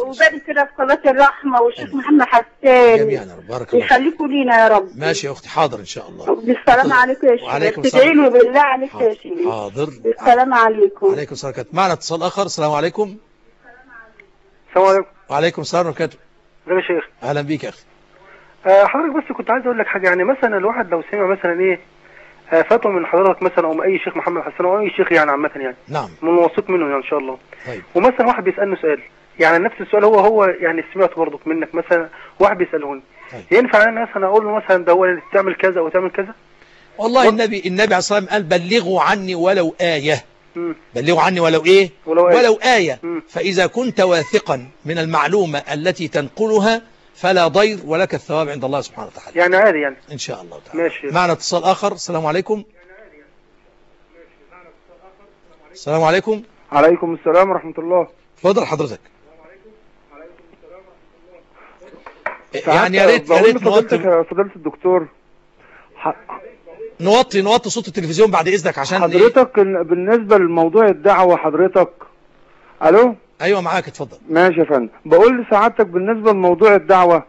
S2: وبارك كده في قناه الرحمه والشيخ محمد حسان جميعا يا رب بارك الله يخليكوا لينا يا رب
S1: ماشي يا اختي حاضر ان شاء الله
S2: السلام عليكم يا شيخ وعليكم السلام بالله عليك يا شيخ حاضر السلام عليكم وعليكم
S1: السلام ورحمه معنا اتصال اخر السلام عليكم السلام عليكم وعليكم السلام ورحمه الله يا شيخ اهلا بيك يا اخي
S2: آه، حضرتك بس كنت عايز اقول لك حاجه يعني مثلا الواحد لو سمع مثلا ايه آه، فتوى من حضرتك مثلا او من اي شيخ محمد حسن او اي شيخ يعني عامه يعني نعم من موثوق منه يعني ان شاء الله طيب ومثلا واحد بيسالني سؤال يعني نفس السؤال هو هو يعني سمعته برضك منك مثلا واحد بيسالوني طيب. ينفع انا مثلا اقول له مثلا ده هو تعمل كذا او تعمل كذا
S1: والله و... النبي النبي عليه الصلاة والسلام قال بلغوا عني ولو آية بلغوا عني ولو إيه ولو آية, ولو آية. فإذا كنت واثقا من المعلومة التي تنقلها فلا ضير ولك الثواب عند الله سبحانه
S2: وتعالى يعني عادي يعني إن شاء الله تعالى ماشي معنا
S1: اتصال آخر السلام عليكم السلام عليكم
S2: عليكم السلام ورحمة الله اتفضل حضرتك يعني يا ريت يا ريت فضيله الدكتور نوطي نوطي صوت التلفزيون بعد اذنك عشان إيه؟ حضرتك إيه؟ بالنسبه لموضوع الدعوه حضرتك الو ايوه معاك اتفضل ماشي يا فندم بقول لسعادتك بالنسبه لموضوع الدعوه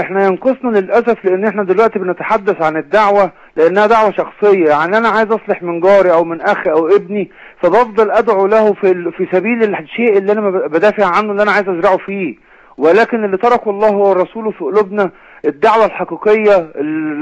S2: احنا ينقصنا للاسف لان احنا دلوقتي بنتحدث عن الدعوه لانها دعوه شخصيه يعني انا عايز اصلح من جاري او من اخي او ابني فبفضل ادعو له في في سبيل الشيء اللي انا بدافع عنه اللي انا عايز ازرعه فيه ولكن اللي تركه الله ورسوله في قلوبنا الدعوة الحقيقية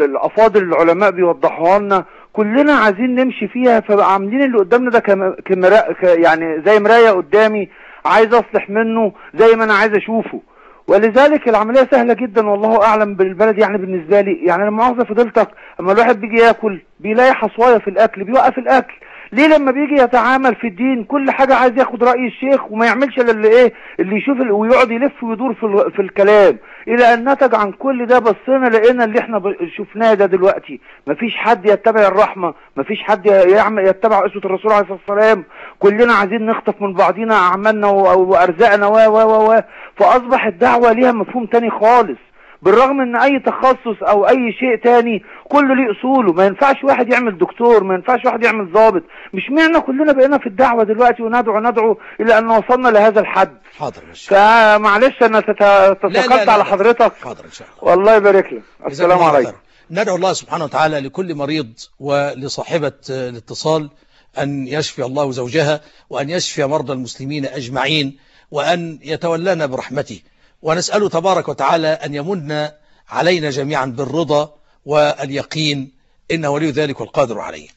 S2: الأفاضل العلماء بيوضحوها لنا كلنا عايزين نمشي فيها فعاملين اللي قدامنا ده كمراية يعني زي مراية قدامي عايز أصلح منه زي ما أنا عايز أشوفه ولذلك العملية سهلة جدا والله أعلم بالبلد يعني بالنسبة لي يعني أنا فضلتك فضيلتك أما الواحد بيجي ياكل بيلاقي حصوية في الأكل بيوقف الأكل ليه لما بيجي يتعامل في الدين كل حاجة عايز ياخد رأي الشيخ وما يعملش الا اللي ايه اللي يشوف ويقعد يلف ويدور في, في الكلام الى ان نتج عن كل ده بصينا لقينا اللي احنا شفناه ده دلوقتي مفيش حد يتبع الرحمة مفيش حد يعمل يتبع اسوة الرسول عليه الصلاة والسلام كلنا عايزين نخطف من بعضينا اعمالنا وارزاقنا و و و فاصبح الدعوة ليها مفهوم تاني خالص بالرغم ان اي تخصص او اي شيء تاني كله ليه اصوله ما ينفعش واحد يعمل دكتور ما ينفعش واحد يعمل ضابط مش معنى كلنا بقينا في الدعوة دلوقتي وندعو ندعو الى ان وصلنا لهذا الحد حاضر شيخ فمعلش انا تتقلت على حضرتك حاضر ان شاء الله والله يبارك لك
S1: السلام عليكم
S2: ندعو الله سبحانه وتعالى لكل
S1: مريض ولصاحبة الاتصال أن يشفي الله زوجها وأن يشفي مرضى المسلمين أجمعين وأن يتولانا برحمته ونسأله تبارك وتعالى أن يمن علينا جميعا بالرضا واليقين إنه ولي ذلك والقادر عليه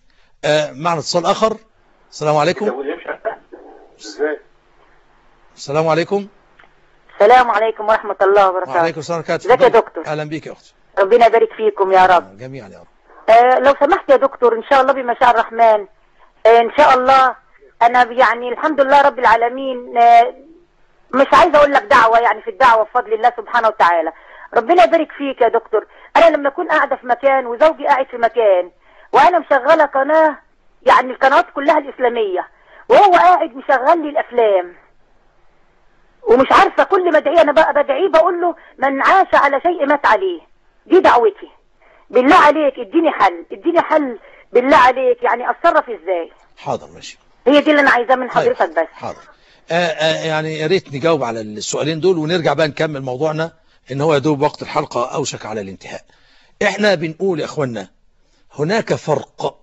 S1: آه، معنا اتصال آخر السلام عليكم السلام عليكم
S2: السلام عليكم ورحمة الله وبركاته وعليكم
S1: السلام وبركاته ازيك يا دكتور أهلا بيك يا أختي
S2: ربنا يبارك فيكم يا رب آه، جميعا يا رب آه لو سمحت يا دكتور إن شاء الله بمشاء الرحمن آه إن شاء الله أنا يعني الحمد لله رب العالمين آه، مش عايزه اقول لك دعوه يعني في الدعوه بفضل الله سبحانه وتعالى ربنا يبارك فيك يا دكتور انا لما اكون قاعده في مكان وزوجي قاعد في مكان وانا مشغله قناه يعني القنوات كلها الاسلاميه وهو قاعد مشغل لي الافلام ومش عارفه كل ما ادعيه انا بقى بدعيه بقول له من عاش على شيء مات عليه دي دعوتي بالله عليك اديني حل اديني حل بالله عليك يعني اتصرف ازاي حاضر ماشي هي دي اللي انا عايزاه من طيب، حضرتك بس
S1: حاضر آه، آه، يعني يا ريت نجاوب على السؤالين دول ونرجع بقى نكمل موضوعنا ان هو يدوب وقت الحلقة اوشك على الانتهاء احنا بنقول يا اخوانا هناك فرق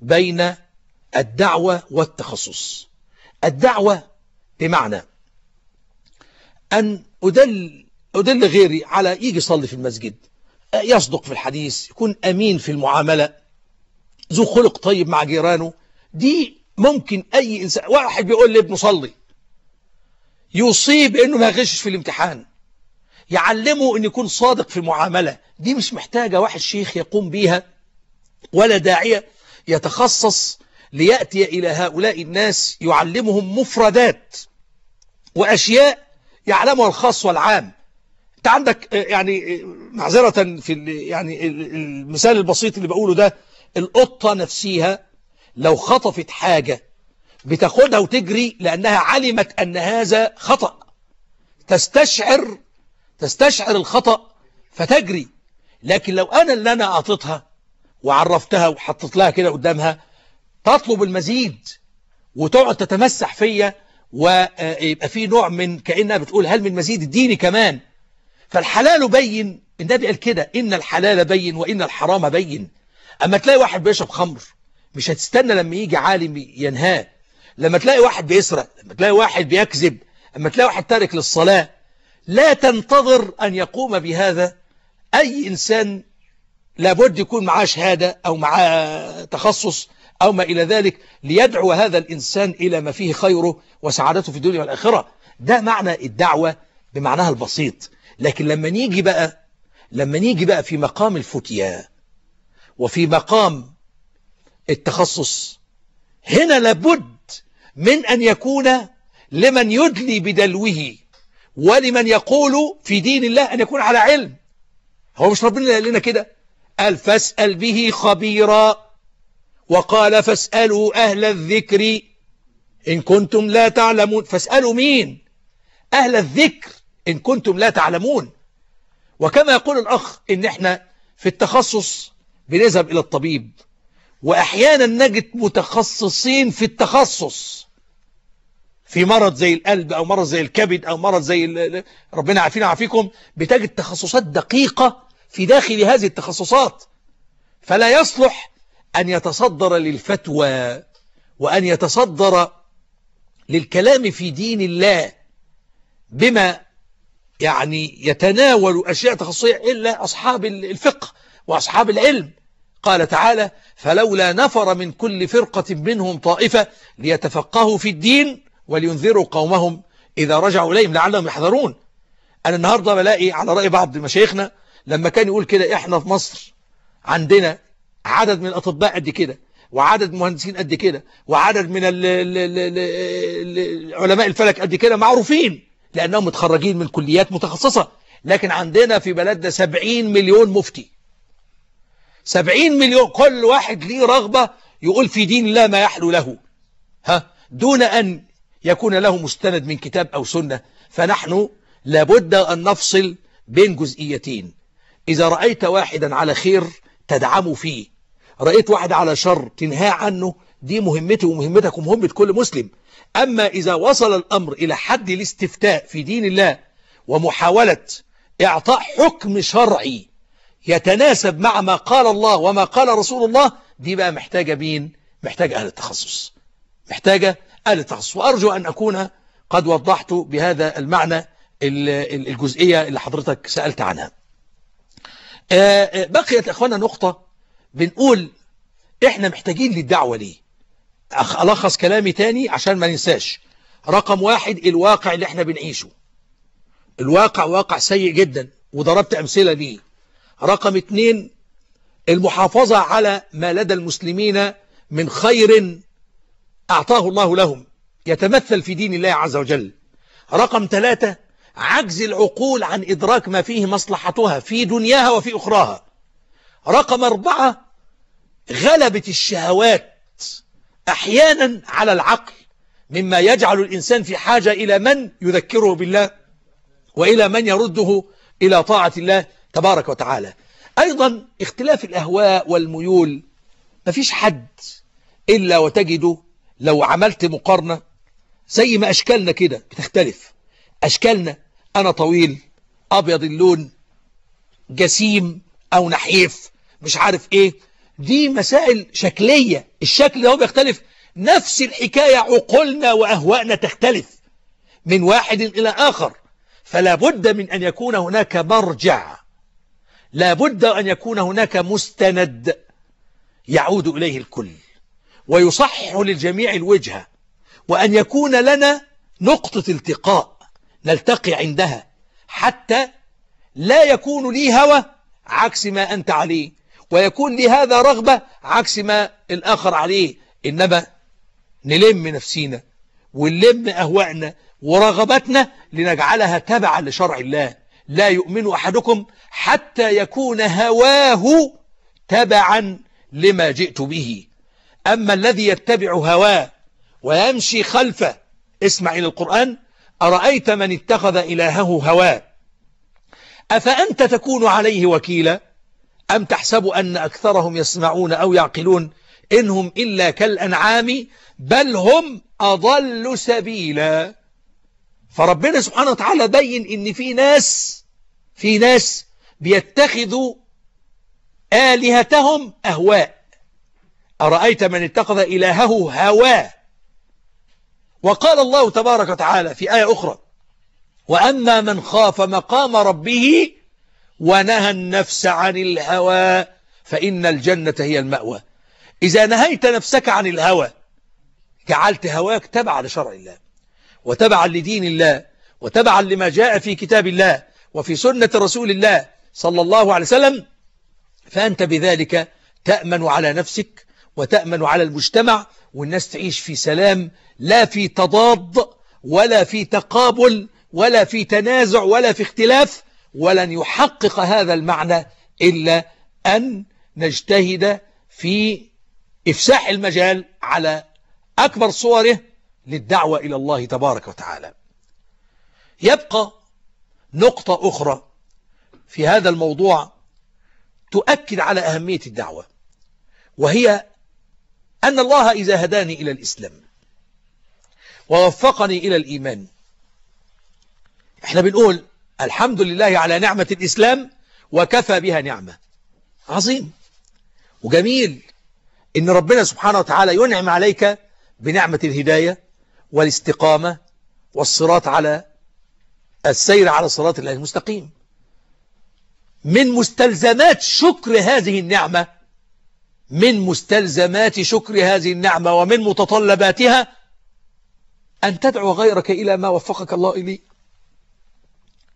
S1: بين الدعوة والتخصص الدعوة بمعنى أن أدل, أدل غيري على يجي يصلي في المسجد يصدق في الحديث يكون أمين في المعاملة ذو خلق طيب مع جيرانه دي ممكن أي إنسان واحد بيقول لابنه صلي يصيب انه ما يغشش في الامتحان يعلمه ان يكون صادق في المعاملة دي مش محتاجة واحد شيخ يقوم بيها ولا داعية يتخصص ليأتي إلى هؤلاء الناس يعلمهم مفردات وأشياء يعلمها الخاص والعام انت عندك يعني معذرة في يعني المثال البسيط اللي بقوله ده القطة نفسها لو خطفت حاجة بتاخدها وتجري لأنها علمت أن هذا خطأ تستشعر تستشعر الخطأ فتجري لكن لو أنا اللي أنا أعطيتها وعرفتها وحطيت لها كده قدامها تطلب المزيد وتقعد تتمسح فيا ويبقى آه، في نوع من كأنها بتقول هل من مزيد الديني كمان فالحلال بين النبي قال كده إن الحلال بين وإن الحرام بين أما تلاقي واحد بيشرب خمر مش هتستنى لما يجي عالم ينهاه لما تلاقي واحد بيسرق لما تلاقي واحد بيكذب لما تلاقي واحد تارك للصلاة لا تنتظر أن يقوم بهذا أي إنسان لابد يكون معاه شهادة أو معاه تخصص أو ما إلى ذلك ليدعو هذا الإنسان إلى ما فيه خيره وسعادته في الدنيا والآخرة ده معنى الدعوة بمعناها البسيط لكن لما نيجي بقى لما نيجي بقى في مقام الفتية وفي مقام التخصص هنا لابد من أن يكون لمن يدلي بدلوه ولمن يقول في دين الله أن يكون على علم هو مش ربنا قال لنا كده قال فاسأل به خبيرا وقال فاسألوا أهل الذكر إن كنتم لا تعلمون فاسألوا مين أهل الذكر إن كنتم لا تعلمون وكما يقول الأخ إن إحنا في التخصص بنذهب إلى الطبيب وأحيانا نجد متخصصين في التخصص في مرض زي القلب أو مرض زي الكبد أو مرض زي ربنا عافينا وعافيكم بتجد تخصصات دقيقة في داخل هذه التخصصات فلا يصلح أن يتصدر للفتوى وأن يتصدر للكلام في دين الله بما يعني يتناول أشياء تخصصية إلا أصحاب الفقه وأصحاب العلم قال تعالى فلولا نفر من كل فرقة منهم طائفة ليتفقهوا في الدين ولينذروا قومهم إذا رجعوا إليهم لعلهم يحذرون أنا النهاردة بلاقي على رأي بعض مشايخنا لما كان يقول كده إحنا في مصر عندنا عدد من الأطباء قد كده وعدد مهندسين قد كده وعدد من ال ال ال علماء الفلك قد كده معروفين لأنهم متخرجين من كليات متخصصة لكن عندنا في بلدنا 70 مليون مفتي 70 مليون كل واحد ليه رغبة يقول في دين الله ما يحلو له ها دون أن يكون له مستند من كتاب أو سنة فنحن لابد أن نفصل بين جزئيتين إذا رأيت واحدا على خير تدعمه فيه رأيت واحد على شر تنهى عنه دي مهمتي ومهمتك ومهمة كل مسلم أما إذا وصل الأمر إلى حد الاستفتاء في دين الله ومحاولة إعطاء حكم شرعي يتناسب مع ما قال الله وما قال رسول الله دي بقى محتاجة مين؟ محتاجة أهل التخصص محتاجة آل تخصص وأرجو أن أكون قد وضحت بهذا المعنى الجزئية اللي حضرتك سألت عنها آه، آه، بقيت أخوانا نقطة بنقول إحنا محتاجين للدعوة ليه ألخص كلامي تاني عشان ما ننساش رقم واحد الواقع اللي احنا بنعيشه الواقع واقع سيء جدا وضربت أمثلة ليه رقم اتنين المحافظة على ما لدى المسلمين من خير أعطاه الله لهم يتمثل في دين الله عز وجل رقم ثلاثة عجز العقول عن إدراك ما فيه مصلحتها في دنياها وفي أخراها رقم أربعة غلبة الشهوات أحيانا على العقل مما يجعل الإنسان في حاجة إلى من يذكره بالله وإلى من يرده إلى طاعة الله تبارك وتعالى أيضا اختلاف الأهواء والميول مفيش حد إلا وتجده لو عملت مقارنة زي ما أشكالنا كده بتختلف أشكالنا أنا طويل أبيض اللون جسيم أو نحيف مش عارف إيه دي مسائل شكلية الشكل ده هو بيختلف نفس الحكاية عقولنا وأهوائنا تختلف من واحد إلى آخر فلا بد من أن يكون هناك مرجع لا بد أن يكون هناك مستند يعود إليه الكل ويصحح للجميع الوجهة وأن يكون لنا نقطة التقاء نلتقي عندها حتى لا يكون لي هوى عكس ما أنت عليه ويكون لهذا رغبة عكس ما الآخر عليه إنما نلم نفسينا ونلم أهوائنا ورغبتنا لنجعلها تبعا لشرع الله لا يؤمن أحدكم حتى يكون هواه تبعا لما جئت به أما الذي يتبع هواه ويمشي خلفه اسمع إلى القرآن أرأيت من اتخذ إلهه هواه أفأنت تكون عليه وكيلا أم تحسب أن أكثرهم يسمعون أو يعقلون إنهم إلا كالأنعام بل هم أضل سبيلا فربنا سبحانه وتعالى بين إن في ناس في ناس بيتخذوا آلهتهم أهواء أرأيت من اتخذ إلهه هواه وقال الله تبارك وتعالى في آية أخرى وأما من خاف مقام ربه ونهى النفس عن الهوى فإن الجنة هي المأوى إذا نهيت نفسك عن الهوى جعلت هواك تبعا لشرع الله وتبعا لدين الله وتبعا لما جاء في كتاب الله وفي سنة رسول الله صلى الله عليه وسلم فأنت بذلك تأمن على نفسك وتأمن على المجتمع والناس تعيش في سلام لا في تضاد ولا في تقابل ولا في تنازع ولا في اختلاف ولن يحقق هذا المعنى إلا أن نجتهد في إفساح المجال على أكبر صوره للدعوة إلى الله تبارك وتعالى يبقى نقطة أخرى في هذا الموضوع تؤكد على أهمية الدعوة وهي أن الله إذا هداني إلى الإسلام ووفقني إلى الإيمان احنا بنقول الحمد لله على نعمة الإسلام وكفى بها نعمة عظيم وجميل إن ربنا سبحانه وتعالى ينعم عليك بنعمة الهداية والاستقامة والصراط على السير على صراط الله المستقيم من مستلزمات شكر هذه النعمة من مستلزمات شكر هذه النعمة ومن متطلباتها أن تدعو غيرك إلى ما وفقك الله إليه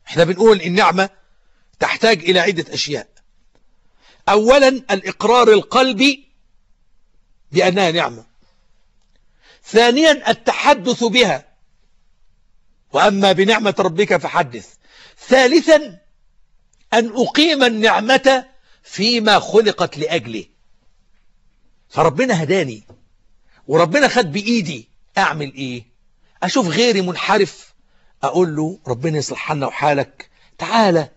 S1: احنا بنقول النعمة تحتاج إلى عدة أشياء أولا الإقرار القلبي بأنها نعمة ثانيا التحدث بها وأما بنعمة ربك فحدث ثالثا أن أقيم النعمة فيما خلقت لأجله فربنا هداني وربنا خد بإيدي أعمل إيه أشوف غيري منحرف أقول له ربنا يصلح حالنا وحالك تعالى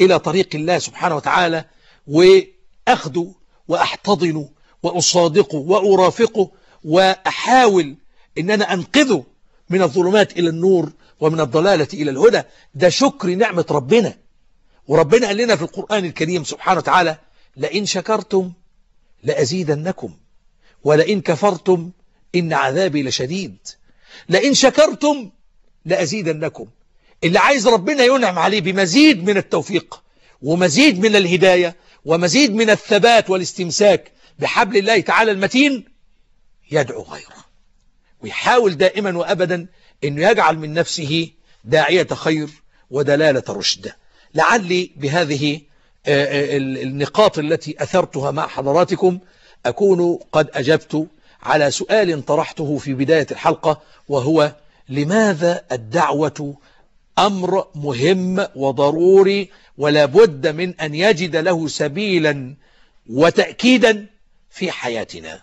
S1: إلى طريق الله سبحانه وتعالى وأخده وأحتضنه وأصادقه وأرافقه وأحاول إن أنا أنقذه من الظلمات إلى النور ومن الضلالة إلى الهدى ده شكر نعمة ربنا وربنا قال لنا في القرآن الكريم سبحانه وتعالى لئن شكرتم لأزيدنكم ولئن كفرتم إن عذابي لشديد لئن شكرتم لأزيدنكم اللي عايز ربنا ينعم عليه بمزيد من التوفيق ومزيد من الهداية ومزيد من الثبات والاستمساك بحبل الله تعالى المتين يدعو غيره ويحاول دائما وأبدا أنه يجعل من نفسه داعية خير ودلالة رشد لعلي بهذه آه، آه، النقاط التي أثرتها مع حضراتكم أكون قد أجبت على سؤال طرحته في بداية الحلقة وهو لماذا الدعوة أمر مهم وضروري ولا بد من أن يجد له سبيلا وتأكيدا في حياتنا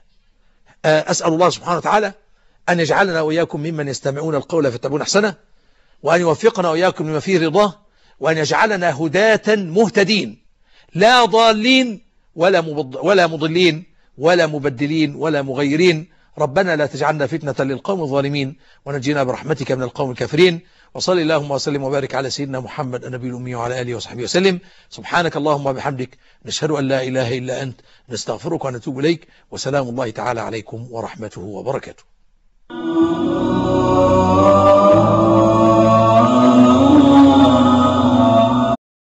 S1: آه، أسأل الله سبحانه وتعالى أن يجعلنا وإياكم ممن يستمعون القول فتبون أحسنه وأن يوفقنا وإياكم لما فيه رضاه وأن يجعلنا هداة مهتدين لا ضالين ولا, ولا مضلين ولا مبدلين ولا مغيرين ربنا لا تجعلنا فتنة للقوم الظالمين ونجينا برحمتك من القوم الكافرين وصلي اللهم وسلم وبارك على سيدنا محمد النبي الأمي وعلى آله وصحبه وسلم سبحانك اللهم وبحمدك نشهد أن لا إله إلا أنت نستغفرك ونتوب إليك وسلام الله تعالى عليكم ورحمته وبركاته